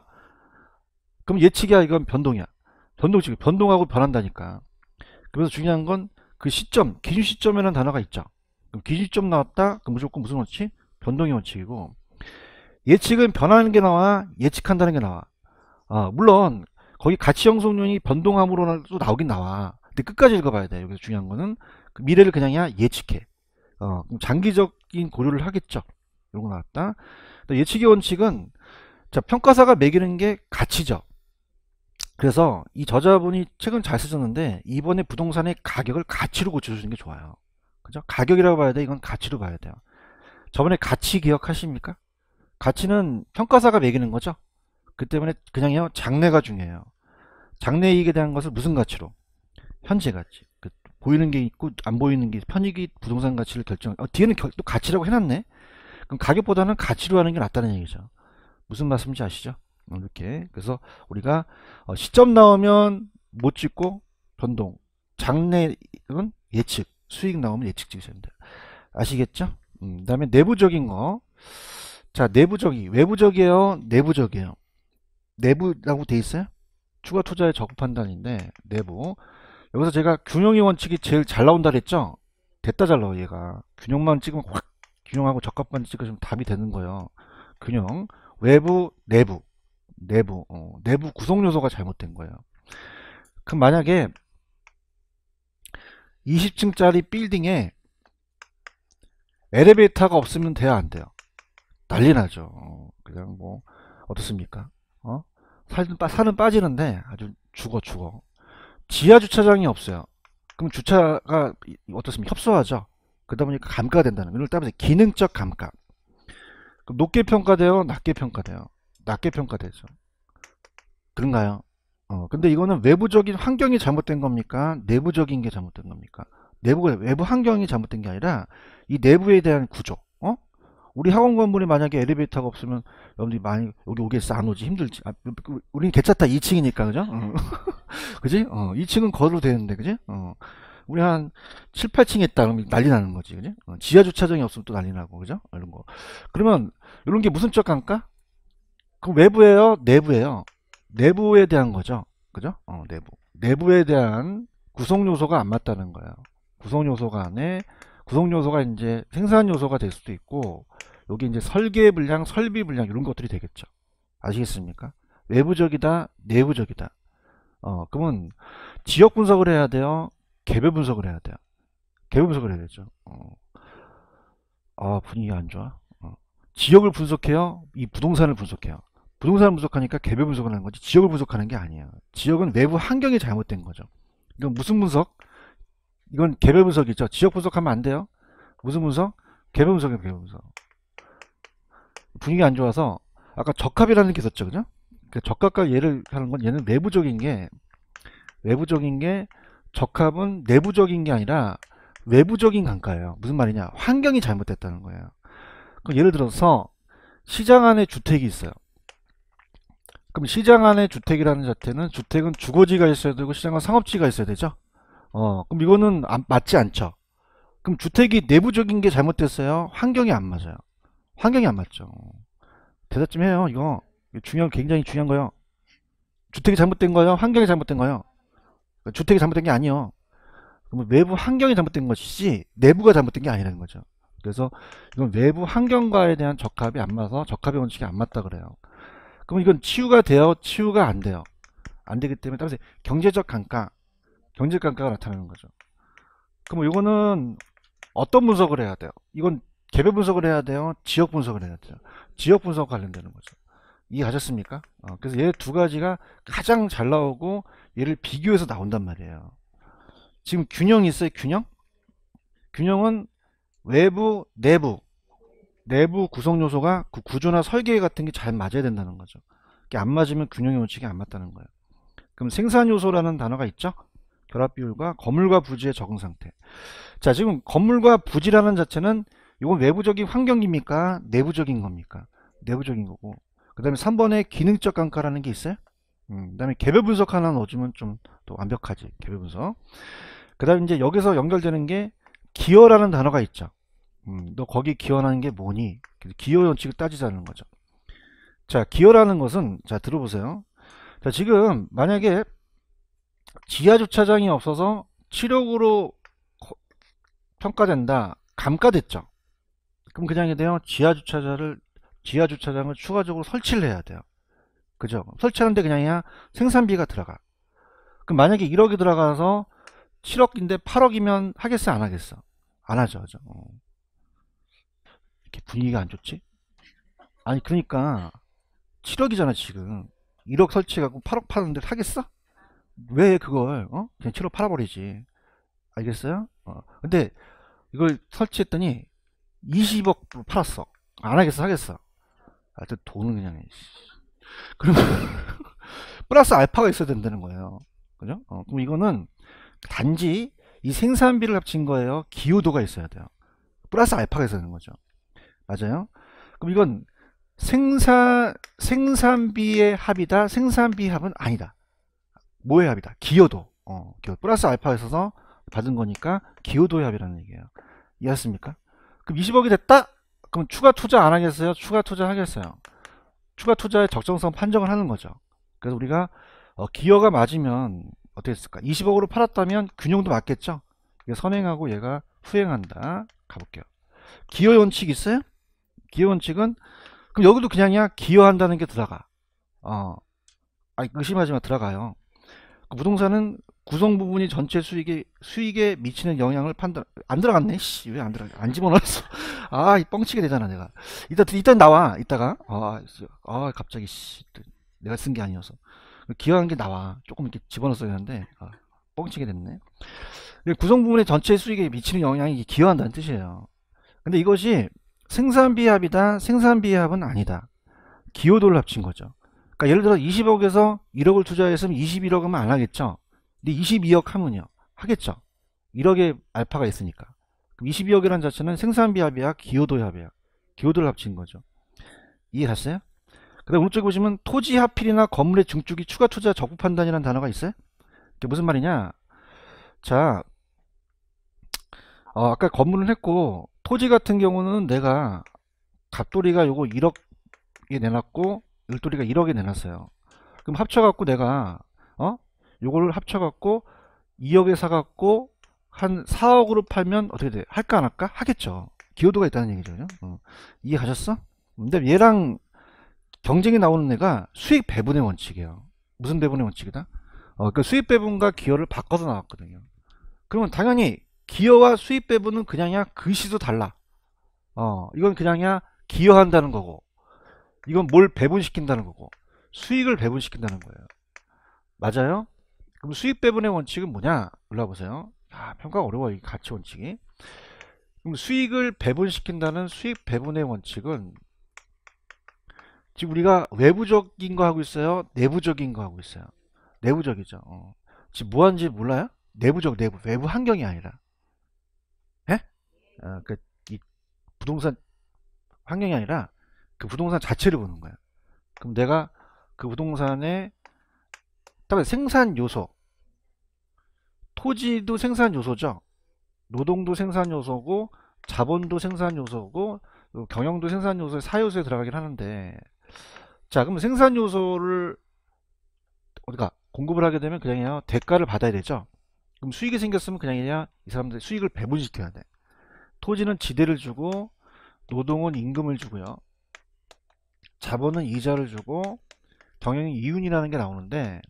그럼 예측이야 이건 변동이야 변동 지금 변동하고 변한다니까 그래서 중요한 건 그 시점 기준 시점에는 단어가 있죠 그럼 기준 시점 나왔다 그럼 무조건 무슨 원칙 변동의 원칙이고 예측은 변하는 게 나와 예측한다는 게 나와 아, 물론 거기 가치 형성론이 변동함으로도 나오긴 나와 근데 끝까지 읽어봐야 돼 여기서 중요한 거는 그 미래를 그냥 예측해. 어, 장기적인 고려를 하겠죠. 요거 나왔다. 예측의 원칙은 자 평가사가 매기는 게 가치죠. 그래서 이 저자분이 책은 잘 쓰셨는데 이번에 부동산의 가격을 가치로 고쳐주는 게 좋아요. 그죠? 가격이라고 봐야 돼. 이건 가치로 봐야 돼요. 저번에 가치 기억하십니까? 가치는 평가사가 매기는 거죠. 그 때문에 그냥 장래가 중요해요. 장래이익에 대한 것을 무슨 가치로? 현재 가치. 보이는 게 있고 안 보이는 게 편익이 부동산 가치를 결정. 어, 뒤에는 결, 또 가치라고 해놨네. 그럼 가격보다는 가치로 하는 게 낫다는 얘기죠. 무슨 말씀인지 아시죠? 어, 이렇게 그래서 우리가 어, 시점 나오면 못 찍고 변동, 장내는 예측, 수익 나오면 예측 찍으셔야 됩니다. 아시겠죠? 음, 그 다음에 내부적인 거. 자, 내부적이, 외부적이에요? 내부적이에요? 내부라고 돼 있어요? 추가 투자에 적극 판단인데, 내부. 여기서 제가 균형의 원칙이 제일 잘 나온다 그랬죠? 됐다 잘 나와 얘가 균형만 찍으면 확 균형하고 적합만 찍으면 답이 되는 거예요 균형 외부 내부 내부 어, 내부 구성 요소가 잘못된 거예요 그럼 만약에 20층짜리 빌딩에 엘리베이터가 없으면 돼야 안 돼요 난리 나죠 어, 그냥 뭐 어떻습니까 어? 살은, 빠, 살은 빠지는데 아주 죽어 죽어 지하 주차장이 없어요. 그럼 주차가 어떻습니까? 협소하죠. 그러다 보니까 감가가 된다는 거예요. 따라서 기능적 감가. 높게 평가되어 낮게 평가되어 낮게 평가되죠. 그런가요? 어, 근데 이거는 외부적인 환경이 잘못된 겁니까? 내부적인 게 잘못된 겁니까? 내부가, 외부 환경이 잘못된 게 아니라 이 내부에 대한 구조. 우리 학원 건물이 만약에 엘리베이터가 없으면 여러분들이 많이 여기 오겠어 안 오지 힘들지 아, 우리는 괜찮다 2층이니까 그죠 어. 그지 어 2층은 걸어도 되는데 그지 어 우리 한 7, 8층에 있다 그러면 난리 나는 거지 그지 어, 지하 주차장이 없으면 또 난리 나고 그죠 어, 이런 거 그러면 이런 게 무슨 적 강가 그 외부예요 내부예요 내부에 대한 거죠 그죠 어 내부 내부에 대한 구성 요소가 안 맞다는 거예요 구성 요소가 안에 구성 요소가 이제 생산 요소가 될 수도 있고 여기 이제 설계 분량, 설비 분량 이런 것들이 되겠죠. 아시겠습니까? 외부적이다, 내부적이다. 어, 그러면 지역 분석을 해야 돼요. 개별 분석을 해야 돼요. 개별 분석을 해야 되죠. 어. 아, 분위기 안 좋아. 어. 지역을 분석해요. 이 부동산을 분석해요. 부동산을 분석하니까 개별 분석을 하는 거지 지역을 분석하는 게 아니에요. 지역은 외부 환경이 잘못된 거죠. 이건 그러니까 무슨 분석? 이건 개별 분석이죠. 지역 분석하면 안 돼요. 무슨 분석? 개별 분석이에요. 개별 분석. 분위기 안 좋아서 아까 적합이라는 게 있었죠. 그죠? 그러니까 적합과 예를 하는 건 얘는 내부적인 게 외부적인 게 적합은 내부적인 게 아니라 외부적인 강가예요. 무슨 말이냐? 환경이 잘못됐다는 거예요. 그럼 예를 들어서 시장 안에 주택이 있어요. 그럼 시장 안에 주택이라는 자체는 주택은 주거지가 있어야 되고 시장은 상업지가 있어야 되죠. 어, 그럼 이거는 안, 맞지 않죠. 그럼 주택이 내부적인 게 잘못됐어요. 환경이 안 맞아요. 환경이 안 맞죠. 대답 좀 해요. 이거 중요 굉장히 중요한 거요. 주택이 잘못된 거요. 환경이 잘못된 거요. 주택이 잘못된 게 아니요. 그럼 외부 환경이 잘못된 것이지 내부가 잘못된 게 아니라는 거죠. 그래서 이건 외부 환경과에 대한 적합이 안 맞아서 적합의 원칙이 안 맞다 그래요. 그럼 이건 치유가 돼요, 치유가 안 돼요. 안 되기 때문에 따라서 경제적 감가 경제감가가 나타나는 거죠. 그럼 이거는 어떤 분석을 해야 돼요? 이건 개별 분석을 해야 돼요? 지역 분석을 해야 돼요? 지역 분석 관련되는 거죠. 이해하셨습니까? 어, 그래서 얘 두 가지가 가장 잘 나오고 얘를 비교해서 나온단 말이에요. 지금 균형이 있어요. 균형? 균형은 외부, 내부 내부 구성 요소가 그 구조나 설계 같은 게 잘 맞아야 된다는 거죠. 이게 안 맞으면 균형의 원칙이 안 맞다는 거예요. 그럼 생산 요소라는 단어가 있죠? 결합 비율과 건물과 부지의 적응 상태. 자, 지금 건물과 부지라는 자체는 이건 외부적인 환경입니까? 내부적인 겁니까? 내부적인 거고. 그 다음에 3번에 기능적 강가라는 게 있어요? 음, 그 다음에 개별 분석 하나 넣어주면 좀 또 완벽하지. 개별 분석. 그 다음에 이제 여기서 연결되는 게 기여라는 단어가 있죠. 음, 너 거기 기여라는 게 뭐니? 기여 원칙을 따지자는 거죠. 자, 기여라는 것은, 자, 들어보세요. 자, 지금 만약에 지하 주차장이 없어서 7억으로 평가된다. 감가됐죠. 그럼 그냥 돼요. 지하 주차장을 지하 주차장을 추가적으로 설치를 해야 돼요. 그죠? 설치하는데 그냥 야 생산비가 들어가. 그럼 만약에 1억이 들어가서 7억인데 8억이면 하겠어 안 하겠어? 안 하죠. 그죠? 어. 이렇게 분위기가 안 좋지? 아니 그러니까 7억이잖아 지금. 1억 설치해갖고 8억 파는데 하겠어? 왜 그걸 어? 그냥 채로 팔아버리지 알겠어요? 어. 근데 이걸 설치했더니 20억 팔았어 안 하겠어 하겠어 하여튼 아, 돈은 그냥 그러면 플러스 알파가 있어야 된다는 거예요 그죠? 어, 그럼 이거는 단지 이 생산비를 합친 거예요 기여도가 있어야 돼요 플러스 알파가 있어야 되는 거죠 맞아요? 그럼 이건 생산 생산비의 합이다 생산비 합은 아니다 뭐의 합이다. 기여도. 어, 기여. 플러스 알파 에 있어서 받은 거니까 기여도의 합이라는 얘기예요. 이해했습니까? 그럼 20억이 됐다? 그럼 추가 투자 안 하겠어요? 추가 투자 하겠어요. 추가 투자의 적정성 판정을 하는 거죠. 그래서 우리가 어, 기여가 맞으면 어떻게 됐을까 20억으로 팔았다면 균형도 맞겠죠? 이게 선행하고 얘가 후행한다. 가볼게요. 기여 원칙 있어요? 기여 원칙은 그럼 여기도 그냥이야 기여한다는 게 들어가. 어, 아 의심하지 마 들어가요. 부동산은 구성 부분이 전체 수익에 수익에 미치는 영향을 판단 안 들어갔네 씨왜 안 들어가 안 집어넣었어 아이 뻥치게 되잖아 내가 이따 이따 나와 이따가 아, 아 갑자기 씨 내가 쓴 게 아니어서 기여한 게 나와 조금 이렇게 집어넣었어야 되는데 아, 뻥치게 됐네 구성 부분의 전체 수익에 미치는 영향이 기여한다는 뜻이에요 근데 이것이 생산비합이다 생산비합은 아니다 기여도를 합친 거죠 그러니까 예를 들어 20억에서 1억을 투자했으면 21억 하면 안 하겠죠. 근데 22억 하면요. 하겠죠. 1억의 알파가 있으니까. 그럼 22억이라는 자체는 생산비 합의약, 기여도 합의약, 기여도를 합친 거죠. 이해하세요그 다음 오른쪽에 보시면 토지 하필이나 건물의 증축이 추가 투자 적부 판단이라는 단어가 있어요. 이게 무슨 말이냐? 자, 어, 아까 건물을 했고 토지 같은 경우는 내가 갑돌이가 요거 1억에 내놨고 일돌이가 1억에 내놨어요. 그럼 합쳐갖고 내가 어? 요거를 합쳐갖고 2억에 사갖고 한 4억으로 팔면 어떻게 돼? 할까 안 할까? 하겠죠. 기여도가 있다는 얘기죠. 어. 이해하셨어? 근데 얘랑 경쟁이 나오는 애가 수익 배분의 원칙이에요. 무슨 배분의 원칙이다? 어, 그수입 그러니까 배분과 기여를 바꿔서 나왔거든요. 그러면 당연히 기여와 수입 배분은 그냥이야 글씨도 달라. 어, 이건 그냥이야 기여한다는 거고 이건 뭘 배분시킨다는 거고 수익을 배분시킨다는 거예요 맞아요 그럼 수익 배분의 원칙은 뭐냐 올라 보세요 아, 평가가 어려워 이 가치 원칙이 그럼 수익을 배분시킨다는 수익 배분의 원칙은 지금 우리가 외부적인 거 하고 있어요 내부적인 거 하고 있어요 내부적이죠 어. 지금 뭐 하는지 몰라요 내부적 내부 외부 환경이 아니라 예? 어, 아, 그이 그러니까 부동산 환경이 아니라 그 부동산 자체를 보는 거야. 그럼 내가 그 부동산의 다음에 생산 요소 토지도 생산 요소죠. 노동도 생산 요소고 자본도 생산 요소고 그 경영도 생산 요소의 사요소에 들어가긴 하는데 자 그럼 생산 요소를 우리가 그러니까 공급을 하게 되면 그냥 대가를 받아야 되죠. 그럼 수익이 생겼으면 그냥 그냥 이 사람들 수익을 배분시켜야 돼. 토지는 지대를 주고 노동은 임금을 주고요. 자본은 이자를 주고 당연히 이윤이라는 게 나오는데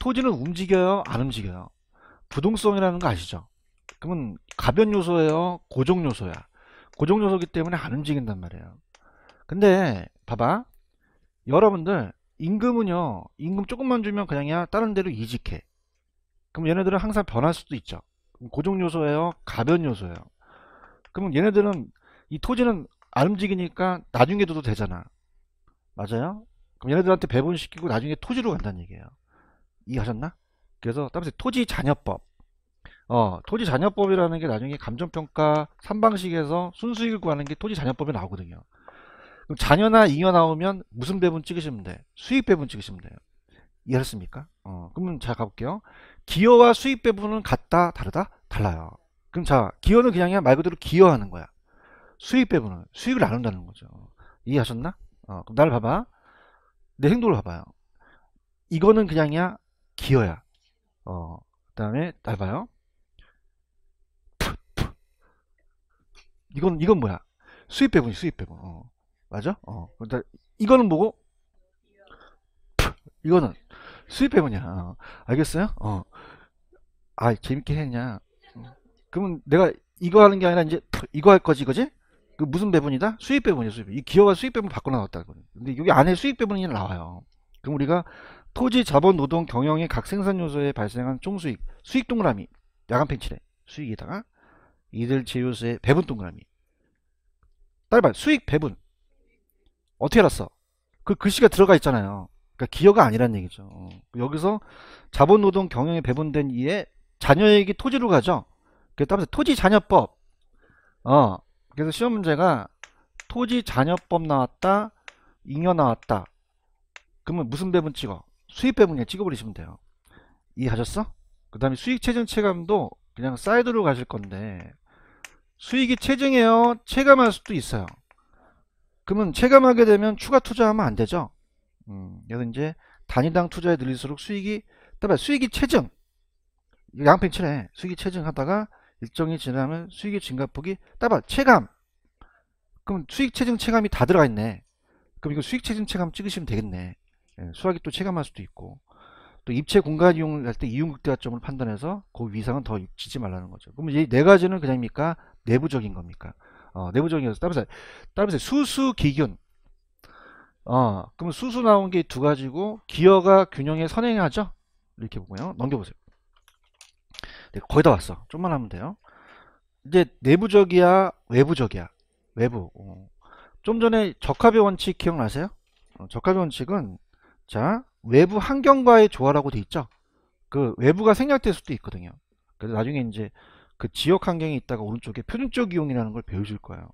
토지는 움직여요? 안 움직여요? 부동성이라는 거 아시죠? 그러면 가변 요소예요? 고정 요소야? 고정 요소기 때문에 안 움직인단 말이에요. 근데 봐봐 여러분들 임금은요 임금 조금만 주면 그냥야 다른 데로 이직해 그럼 얘네들은 항상 변할 수도 있죠 고정 요소예요 가변 요소예요 그럼 얘네들은 이 토지는 안 움직이니까 나중에 둬도 되잖아 맞아요? 그럼 얘네들한테 배분시키고 나중에 토지로 간다는 얘기예요. 이해하셨나? 그래서 따라서 토지 잔여법. 어, 토지 잔여법이라는 게 나중에 감정평가 3방식에서 순수익을 구하는 게 토지 잔여법에 나오거든요. 그럼 잔여나 잉여 나오면 무슨 배분 찍으시면 돼? 수익 배분 찍으시면 돼요. 이해하셨습니까? 어, 그러면 자 가볼게요. 기여와 수익 배분은 같다, 다르다, 달라요. 그럼 자, 기여는 그냥 말 그대로 기여하는 거야. 수익 배분은 수익을 나눈다는 거죠. 이해하셨나? 어, 그럼 나 봐봐. 내 행동을 봐봐요. 이거는 그냥이야. 기어야. 어, 그 다음에 날 봐요. 이건 이건 뭐야? 수입 배분이 수입 배분. 어. 맞아? 어. 그러니까 이거는 뭐고? 이거는 수입 배분이야. 어. 알겠어요? 어. 아 재밌게 했냐? 어. 그러면 내가 이거 하는 게 아니라 이제 이거 할 거지, 그지? 그 무슨 배분이다? 수익 배분이에요. 수익 배분. 이 기여가 수익 배분 바꿔 나왔다는 거예 근데 여기 안에 수익 배분이 나와요. 그럼 우리가 토지, 자본, 노동, 경영의 각 생산 요소에 발생한 총수익, 수익 동그라미, 야간 펜칠에 수익에다가 이들 제휴수의 배분 동그라미. 따라봐 수익 배분 어떻게 알았어? 그 글씨가 들어가 있잖아요. 그러니까 기여가 아니란 얘기죠. 어. 여기서 자본노동 경영에 배분된 이에 자녀에게 토지로 가죠. 그 다음에 토지 자녀법어 그래서 시험 문제가 토지 잔여법 나왔다, 잉여 나왔다. 그러면 무슨 배분 찍어? 수익 배분에 찍어버리시면 돼요. 이해하셨어? 그 다음에 수익 체증 체감도 그냥 사이드로 가실 건데 수익이 체증해요? 체감할 수도 있어요. 그러면 체감하게 되면 추가 투자하면 안 되죠. 음, 그래서 이제 단위당 투자에 늘릴수록 수익이, 따다 수익이 체증, 양평 칠해. 수익이 체증하다가 일정이 지나면 수익의 증가폭이 따봐 체감 그럼 수익 체증 체감이 다 들어가 있네 그럼 이거 수익 체증 체감 찍으시면 되겠네 예, 수학이 또 체감할 수도 있고 또 입체 공간 이용을 할 때이용극대화점을 판단해서 그 위상은 더 지지 말라는 거죠 그럼 이 네 가지는 그냥입니까 내부적인 겁니까 어, 내부적인 따로서따로서 수수 기균 어, 그럼 수수 나온 게 두 가지고 기여가 균형에 선행하죠 이렇게 보고요 넘겨보세요 네, 거의 다 왔어. 좀만 하면 돼요. 이제 내부적이야, 외부적이야. 외부. 어. 좀 전에 적합의 원칙 기억나세요? 어, 적합의 원칙은 자 외부 환경과의 조화라고 돼 있죠. 그 외부가 생략될 수도 있거든요. 그래서 나중에 이제 그 지역 환경이 있다가 오른쪽에 표준적 이용이라는 걸 배우실 거예요.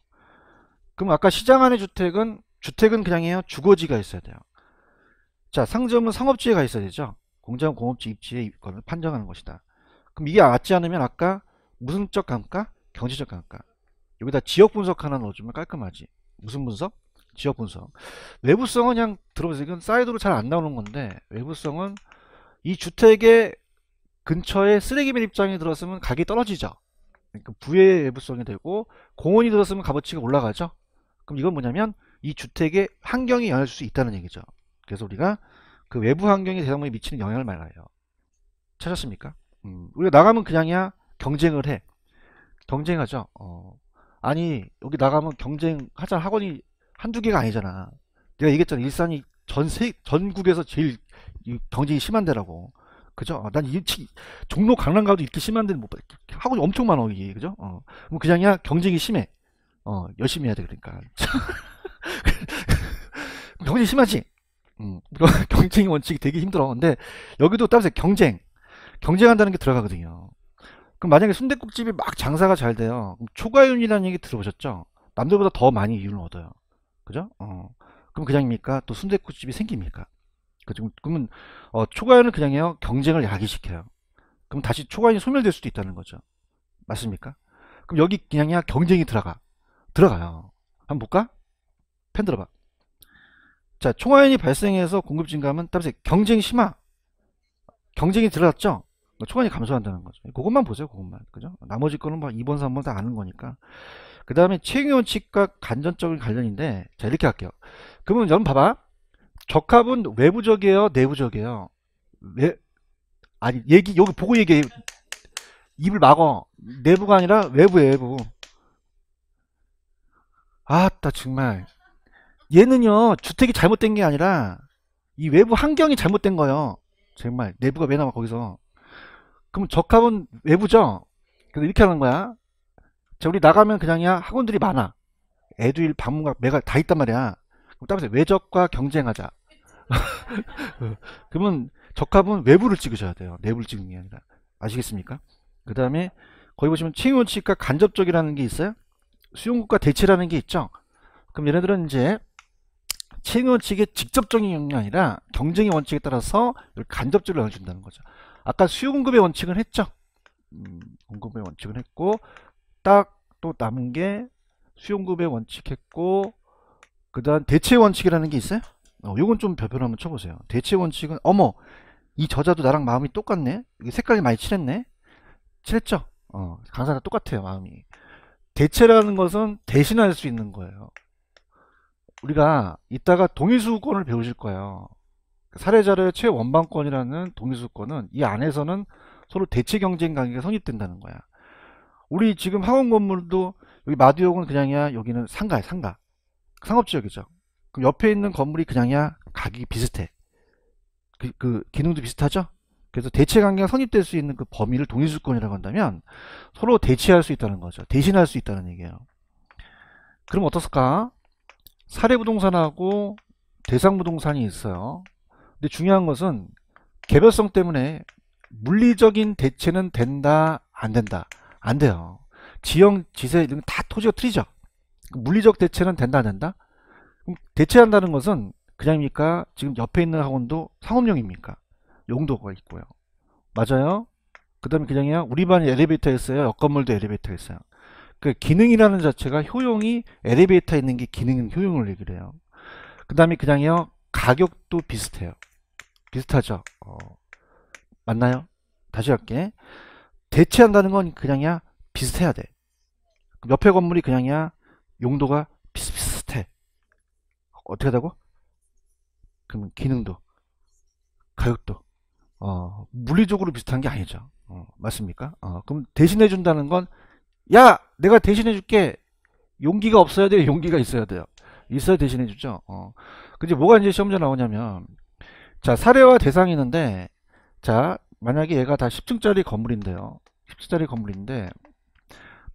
그럼 아까 시장 안의 주택은 주택은 그냥이에요. 주거지가 있어야 돼요. 자 상점은 상업지에가 있어야 되죠. 공장 공업지 입지의 걸 판정하는 것이다. 그럼 이게 맞지 않으면 아까 무슨적 감가? 경제적 감가. 여기다 지역 분석 하나 넣어주면 깔끔하지. 무슨 분석? 지역 분석. 외부성은 그냥 들어보세요. 이건 사이드로 잘 안 나오는 건데 외부성은 이 주택의 근처에 쓰레기 매입장이 들었으면 가격이 떨어지죠. 그러니까 부의 외부성이 되고 공원이 들었으면 값어치가 올라가죠. 그럼 이건 뭐냐면 이 주택의 환경이 영향을 수 있다는 얘기죠. 그래서 우리가 그 외부 환경이 대상물에 미치는 영향을 말해요. 찾았습니까? 음, 우리가 나가면 그냥이야 경쟁을 해. 경쟁하죠. 어. 아니 여기 나가면 경쟁하잖아 학원이 한두 개가 아니잖아. 내가 얘기했잖아. 일산이 전세 전국에서 제일 경쟁이 심한 데라고. 그죠? 어, 난일 이, 종로 강남 가도 이렇게 심한 데는 못 봐. 학원이 엄청 많아, 여기. 그죠? 어. 뭐 그냥이야 경쟁이 심해. 어, 열심히 해야 돼, 그러니까. 경쟁이 심하지? 음, 경쟁 원칙이 되게 힘들어. 근데 여기도 따로 경쟁. 경쟁한다는 게 들어가거든요. 그럼 만약에 순대국집이 막 장사가 잘 돼요. 초과윤이라는 얘기 들어보셨죠? 남들보다 더 많이 이윤을 얻어요. 그죠? 어. 그럼 그냥입니까? 또 순대국집이 생깁니까? 그죠? 그러면 어, 초과윤은 그냥 해요. 경쟁을 야기시켜요. 그럼 다시 초과윤이 소멸될 수도 있다는 거죠. 맞습니까? 그럼 여기 그냥이야 경쟁이 들어가. 들어가요. 한번 볼까? 펜 들어봐. 자, 초화윤이 발생해서 공급 증가하면 따라서 경쟁 심화. 경쟁이 들어갔죠? 초반이 감소한다는 거죠. 그것만 보세요. 그것만. 그죠? 나머지 거는 뭐 2번, 3번 다 아는 거니까. 그 다음에 채용의 원칙과 간접적인 관련인데, 자, 이렇게 할게요. 그러면 여러분 봐봐. 적합은 외부적이에요? 내부적이에요? 내, 아니, 얘기, 여기 보고 얘기해. 입을 막어. 내부가 아니라 외부에 외부. 아따, 정말. 얘는요, 주택이 잘못된 게 아니라, 이 외부 환경이 잘못된 거예요. 정말. 내부가 왜 나와, 거기서. 그럼 적합은 외부죠. 그래서 이렇게 하는 거야. 자 우리 나가면 그냥야 학원들이 많아. 애두일, 방문각, 매각 다 있단 말이야. 그럼 따라서 외적과 경쟁하자. 그러면 적합은 외부를 찍으셔야 돼요. 내부를 찍는 게 아니라. 아시겠습니까? 그 다음에 거기 보시면 칭의원칙과 간접적이라는 게 있어요. 수용국과 대체라는게 있죠. 그럼 얘네들은 이제 칭의원칙의 직접적인 영역이 아니라 경쟁의 원칙에 따라서 간접적으로 나눠준다는 거죠. 아까 수요공급의 원칙은 했죠. 음, 공급의 원칙은 했고 딱 또 남은 게 수요공급의 원칙 했고 그 다음 대체 원칙이라는 게 있어요? 어, 요건 좀 별표를 한번 쳐보세요. 대체 원칙은 어머 이 저자도 나랑 마음이 똑같네. 색깔이 많이 칠했네. 칠했죠? 어, 강사랑 똑같아요 마음이. 대체라는 것은 대신할 수 있는 거예요. 우리가 이따가 동의수권을 배우실 거예요. 사례자료의 최원방권이라는 동의수권은이 안에서는 서로 대체 경쟁 관계가 성립된다는 거야. 우리 지금 학원 건물도 여기 마두역은 그냥이야. 여기는 상가야, 상가. 상업지역이죠. 그럼 옆에 있는 건물이 그냥이야. 가격이 비슷해. 그, 그 기능도 비슷하죠? 그래서 대체 관계가 성립될 수 있는 그 범위를 동의수권이라고 한다면 서로 대체할 수 있다는 거죠. 대신할 수 있다는 얘기예요. 그럼 어떻습니까 사례 부동산하고 대상 부동산이 있어요. 근데 중요한 것은 개별성 때문에 물리적인 대체는 된다 안 된다 안 돼요 지형 지세 이런 다 토지가 틀리죠 그러니까 물리적 대체는 된다 안 된다 그럼 대체한다는 것은 그냥입니까 지금 옆에 있는 학원도 상업용입니까 용도가 있고요 맞아요 그 다음에 그냥이야 우리 반이 엘리베이터 있어요 옆 건물도 엘리베이터 있어요 그 기능이라는 자체가 효용이 엘리베이터 있는 게 기능은 효용을 얘기를 해요 그 다음에 그냥요 가격도 비슷해요 비슷하죠. 어, 맞나요? 다시 할게. 대체한다는 건 그냥이야 비슷해야 돼. 옆에 건물이 그냥이야 용도가 비슷비슷해. 어떻게 하다고? 그럼 기능도, 가격도, 어, 물리적으로 비슷한 게 아니죠. 어, 맞습니까? 어, 그럼 대신해 준다는 건, 야! 내가 대신해 줄게! 용기가 없어야 돼, 용기가 있어야 돼요. 있어야 대신해 주죠. 어. 근데 뭐가 이제 시험제 나오냐면, 자 사례와 대상이는데 있자 만약에 얘가 다 10층짜리 건물인데요 10층짜리 건물인데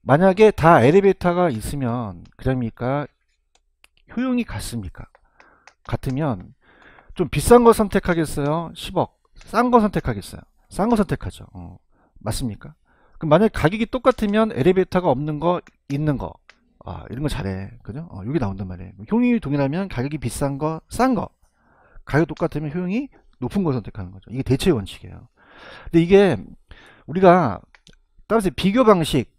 만약에 다 엘리베이터가 있으면 그럽니까 효용이 같습니까 같으면 좀 비싼 거 선택하겠어요 10억 싼 거 선택하겠어요 싼 거 선택하죠 어. 맞습니까 그럼 만약에 가격이 똑같으면 엘리베이터가 없는 거 있는 거 아, 이런 거 잘해 그죠 어, 여기 나온단 말이에요 효용이 동일하면 가격이 비싼 거 싼거 가격 똑같으면 효용이 높은 걸 선택하는 거죠. 이게 대체 원칙이에요. 근데 이게 우리가 따라서 비교 방식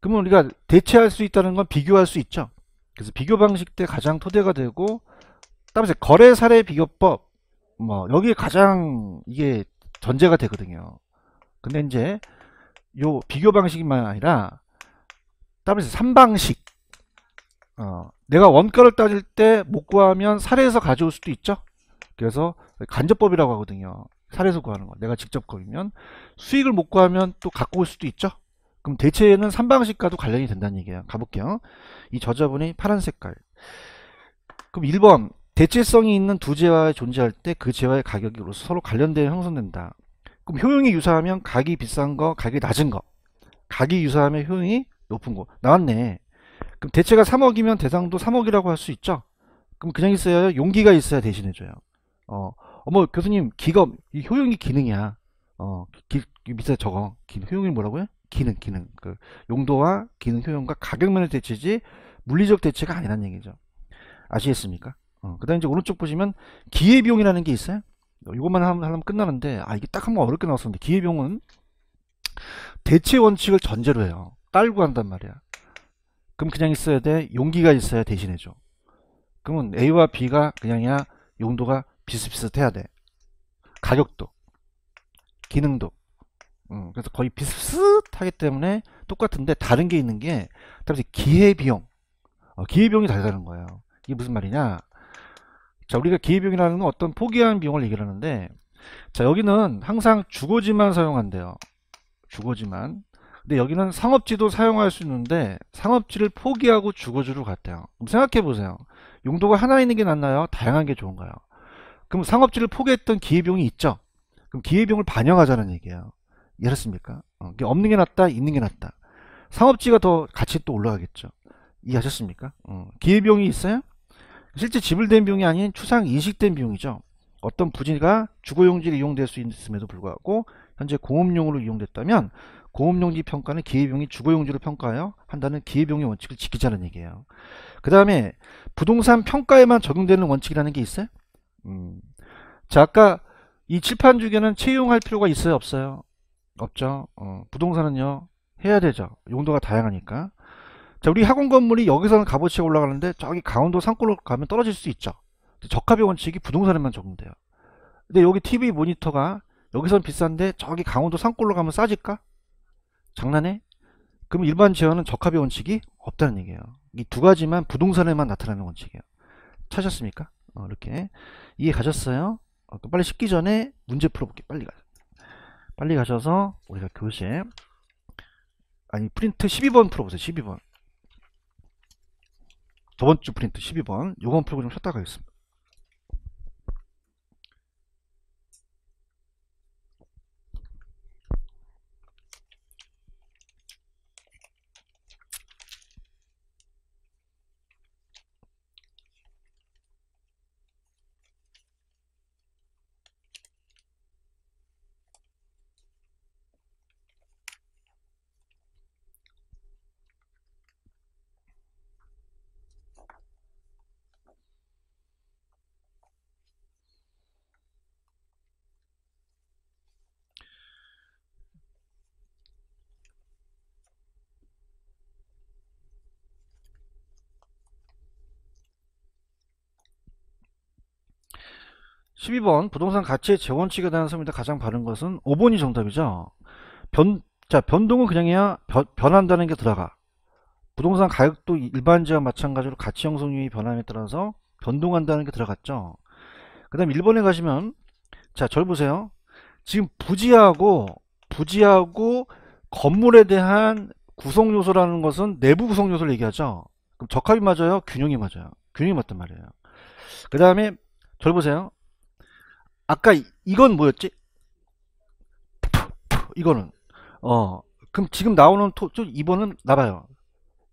그러면 우리가 대체할 수 있다는 건 비교할 수 있죠. 그래서 비교 방식 때 가장 토대가 되고 따라서 거래 사례 비교법 뭐 여기 에 가장 이게 전제가 되거든요. 근데 이제 요 비교 방식만 아니라 따라서 3방식 어, 내가 원가를 따질 때 못 구하면 사례에서 가져올 수도 있죠. 그래서 간접법이라고 하거든요. 사례에서 구하는 거. 내가 직접 구하면 수익을 못 구하면 또 갖고 올 수도 있죠. 그럼 대체는 삼방식과도 관련이 된다는 얘기예요. 가볼게요. 이 저자분이 파란 색깔. 그럼 1번 대체성이 있는 두 재화에 존재할 때 그 재화의 가격으 로서 서로 관련되어 형성된다. 그럼 효용이 유사하면 가격이 비싼 거, 가격이 낮은 거. 가격이 유사하면 효용이 높은 거. 나왔네. 그럼 대체가 3억이면 대상도 3억이라고 할 수 있죠. 그럼 그냥 있어야 용기가 있어야 대신해줘요. 어, 어머 교수님 기가 이 효용이 기능이야. 어, 기, 밑에 저거 기, 효용이 뭐라고요? 기능, 기능. 그 용도와 기능 효용과 가격면을 대체지 물리적 대체가 아니란 얘기죠. 아시겠습니까? 어, 그다음 에 이제 오른쪽 보시면 기회비용이라는 게 있어요. 이것만 어, 하면, 하면 끝나는데 아 이게 딱 한 번 어렵게 나왔었는데 기회비용은 대체 원칙을 전제로 해요. 깔고 한단 말이야. 그럼 그냥 있어야 돼. 용기가 있어야 대신해줘. 그러면 A와 B가 그냥이야 용도가 비슷비슷해야 돼. 가격도, 기능도. 음, 그래서 거의 비슷하기 때문에 똑같은데 다른 게 있는 게 따라서 기회비용. 어, 기회비용이 다르다는 거예요. 이게 무슨 말이냐? 자, 우리가 기회비용이라는 건 어떤 포기한 비용을 얘기를 하는데 자, 여기는 항상 주거지만 사용한대요. 주거지만. 근데 여기는 상업지도 사용할 수 있는데 상업지를 포기하고 주거주로 갔대요. 그럼 생각해보세요. 용도가 하나 있는 게 낫나요? 다양한 게 좋은가요? 그럼 상업지를 포기했던 기회비용이 있죠. 그럼 기회비용을 반영하자는 얘기예요. 이해하셨습니까? 어, 없는 게 낫다, 있는 게 낫다. 상업지가 더 가치 또 올라가겠죠. 이해하셨습니까? 어, 기회비용이 있어요? 실제 지불된 비용이 아닌 추상 인식된 비용이죠. 어떤 부지가 주거용지를 이용될 수 있음에도 불구하고 현재 공업용으로 이용됐다면 공업용지 평가는 기회비용이 주거용지로 평가하여 한다는 기회비용의 원칙을 지키자는 얘기예요. 그 다음에 부동산 평가에만 적용되는 원칙이라는 게 있어요? 음. 자 아까 이 칠판 주기는 채용할 필요가 있어요 없어요? 없죠. 어, 부동산은요 해야 되죠. 용도가 다양하니까. 자 우리 학원 건물이 여기서는 값어치가 올라가는데 저기 강원도 산골로 가면 떨어질 수 있죠. 적합의 원칙이 부동산에만 적용돼요. 근데 여기 TV 모니터가 여기선 비싼데 저기 강원도 산골로 가면 싸질까? 장난해? 그럼 일반 지원은 적합의 원칙이 없다는 얘기예요. 이 두 가지만 부동산에만 나타나는 원칙이에요. 찾았습니까? 어, 이렇게 이해 가셨어요? 어, 빨리 씻기 전에 문제 풀어볼게요. 빨리 가. 빨리 가셔서 우리가 교재 아니 프린트 12번 풀어보세요. 12번 저번 주 프린트 12번 요건 풀고 좀 쉬었다 가겠습니다. 12번 부동산 가치의 재원칙에 대한 설명이 가장 바른 것은 5번이 정답이죠. 변, 자 변동은 그냥 해야 변, 변한다는 게 들어가. 부동산 가격도 일반지와 마찬가지로 가치 형성률이 변함에 따라서 변동한다는 게 들어갔죠. 그 다음 1번에 가시면 자 절 보세요. 지금 부지하고 부지하고 건물에 대한 구성요소라는 것은 내부 구성요소를 얘기하죠. 그럼 적합이 맞아요? 균형이 맞아요. 균형이 맞단 말이에요. 그 다음에 절 보세요. 아까 이건 뭐였지? 이거는 어 그럼 지금 나오는 토, 저 2번은 나봐요.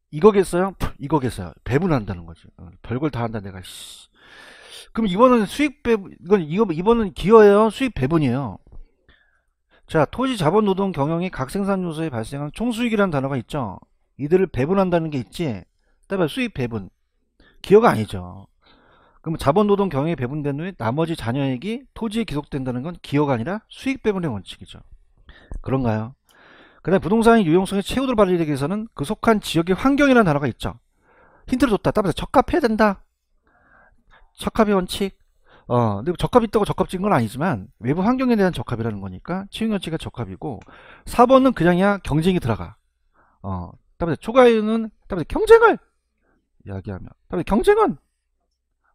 이거겠어요? 이거겠어요. 배분한다는 거지. 어, 별걸 다 한다 내가. 씨. 그럼 이번은 수익 배분 이건 이거 이번은 기여예요. 수익 배분이에요. 자, 토지 자본 노동 경영이 각 생산 요소에 발생한 총수익이라는 단어가 있죠. 이들을 배분한다는 게 있지. 그다 수익 배분. 기여가 아니죠. 그럼 자본노동 경영에 배분된 후에 나머지 잔여액이 토지에 기속된다는 건 기여가 아니라 수익 배분의 원칙이죠. 그런가요? 그 다음에 부동산의 유용성의 최우도를 발휘하기 위해서는 그 속한 지역의 환경이라는 단어가 있죠. 힌트를 줬다. 따라서 적합해야 된다. 적합의 원칙. 어, 근데 뭐 적합이 있다고 적합적인 건 아니지만 외부 환경에 대한 적합이라는 거니까 치용연치가 적합이고 4번은 그냥이야 경쟁이 들어가. 어, 다음에 초과율는 다음에 경쟁을 이야기하면 다음에 경쟁은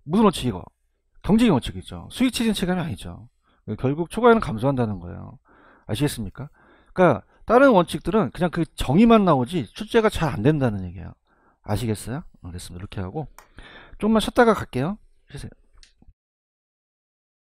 무슨 원칙이고? 경쟁의 원칙이죠. 수익 추진 체감이 아니죠. 결국 초과에는 감소한다는 거예요. 아시겠습니까? 그러니까 다른 원칙들은 그냥 그 정의만 나오지 출제가 잘 안 된다는 얘기예요. 아시겠어요? 알겠습니다. 어, 이렇게 하고 조금만 쉬었다가 갈게요. 쉬세요.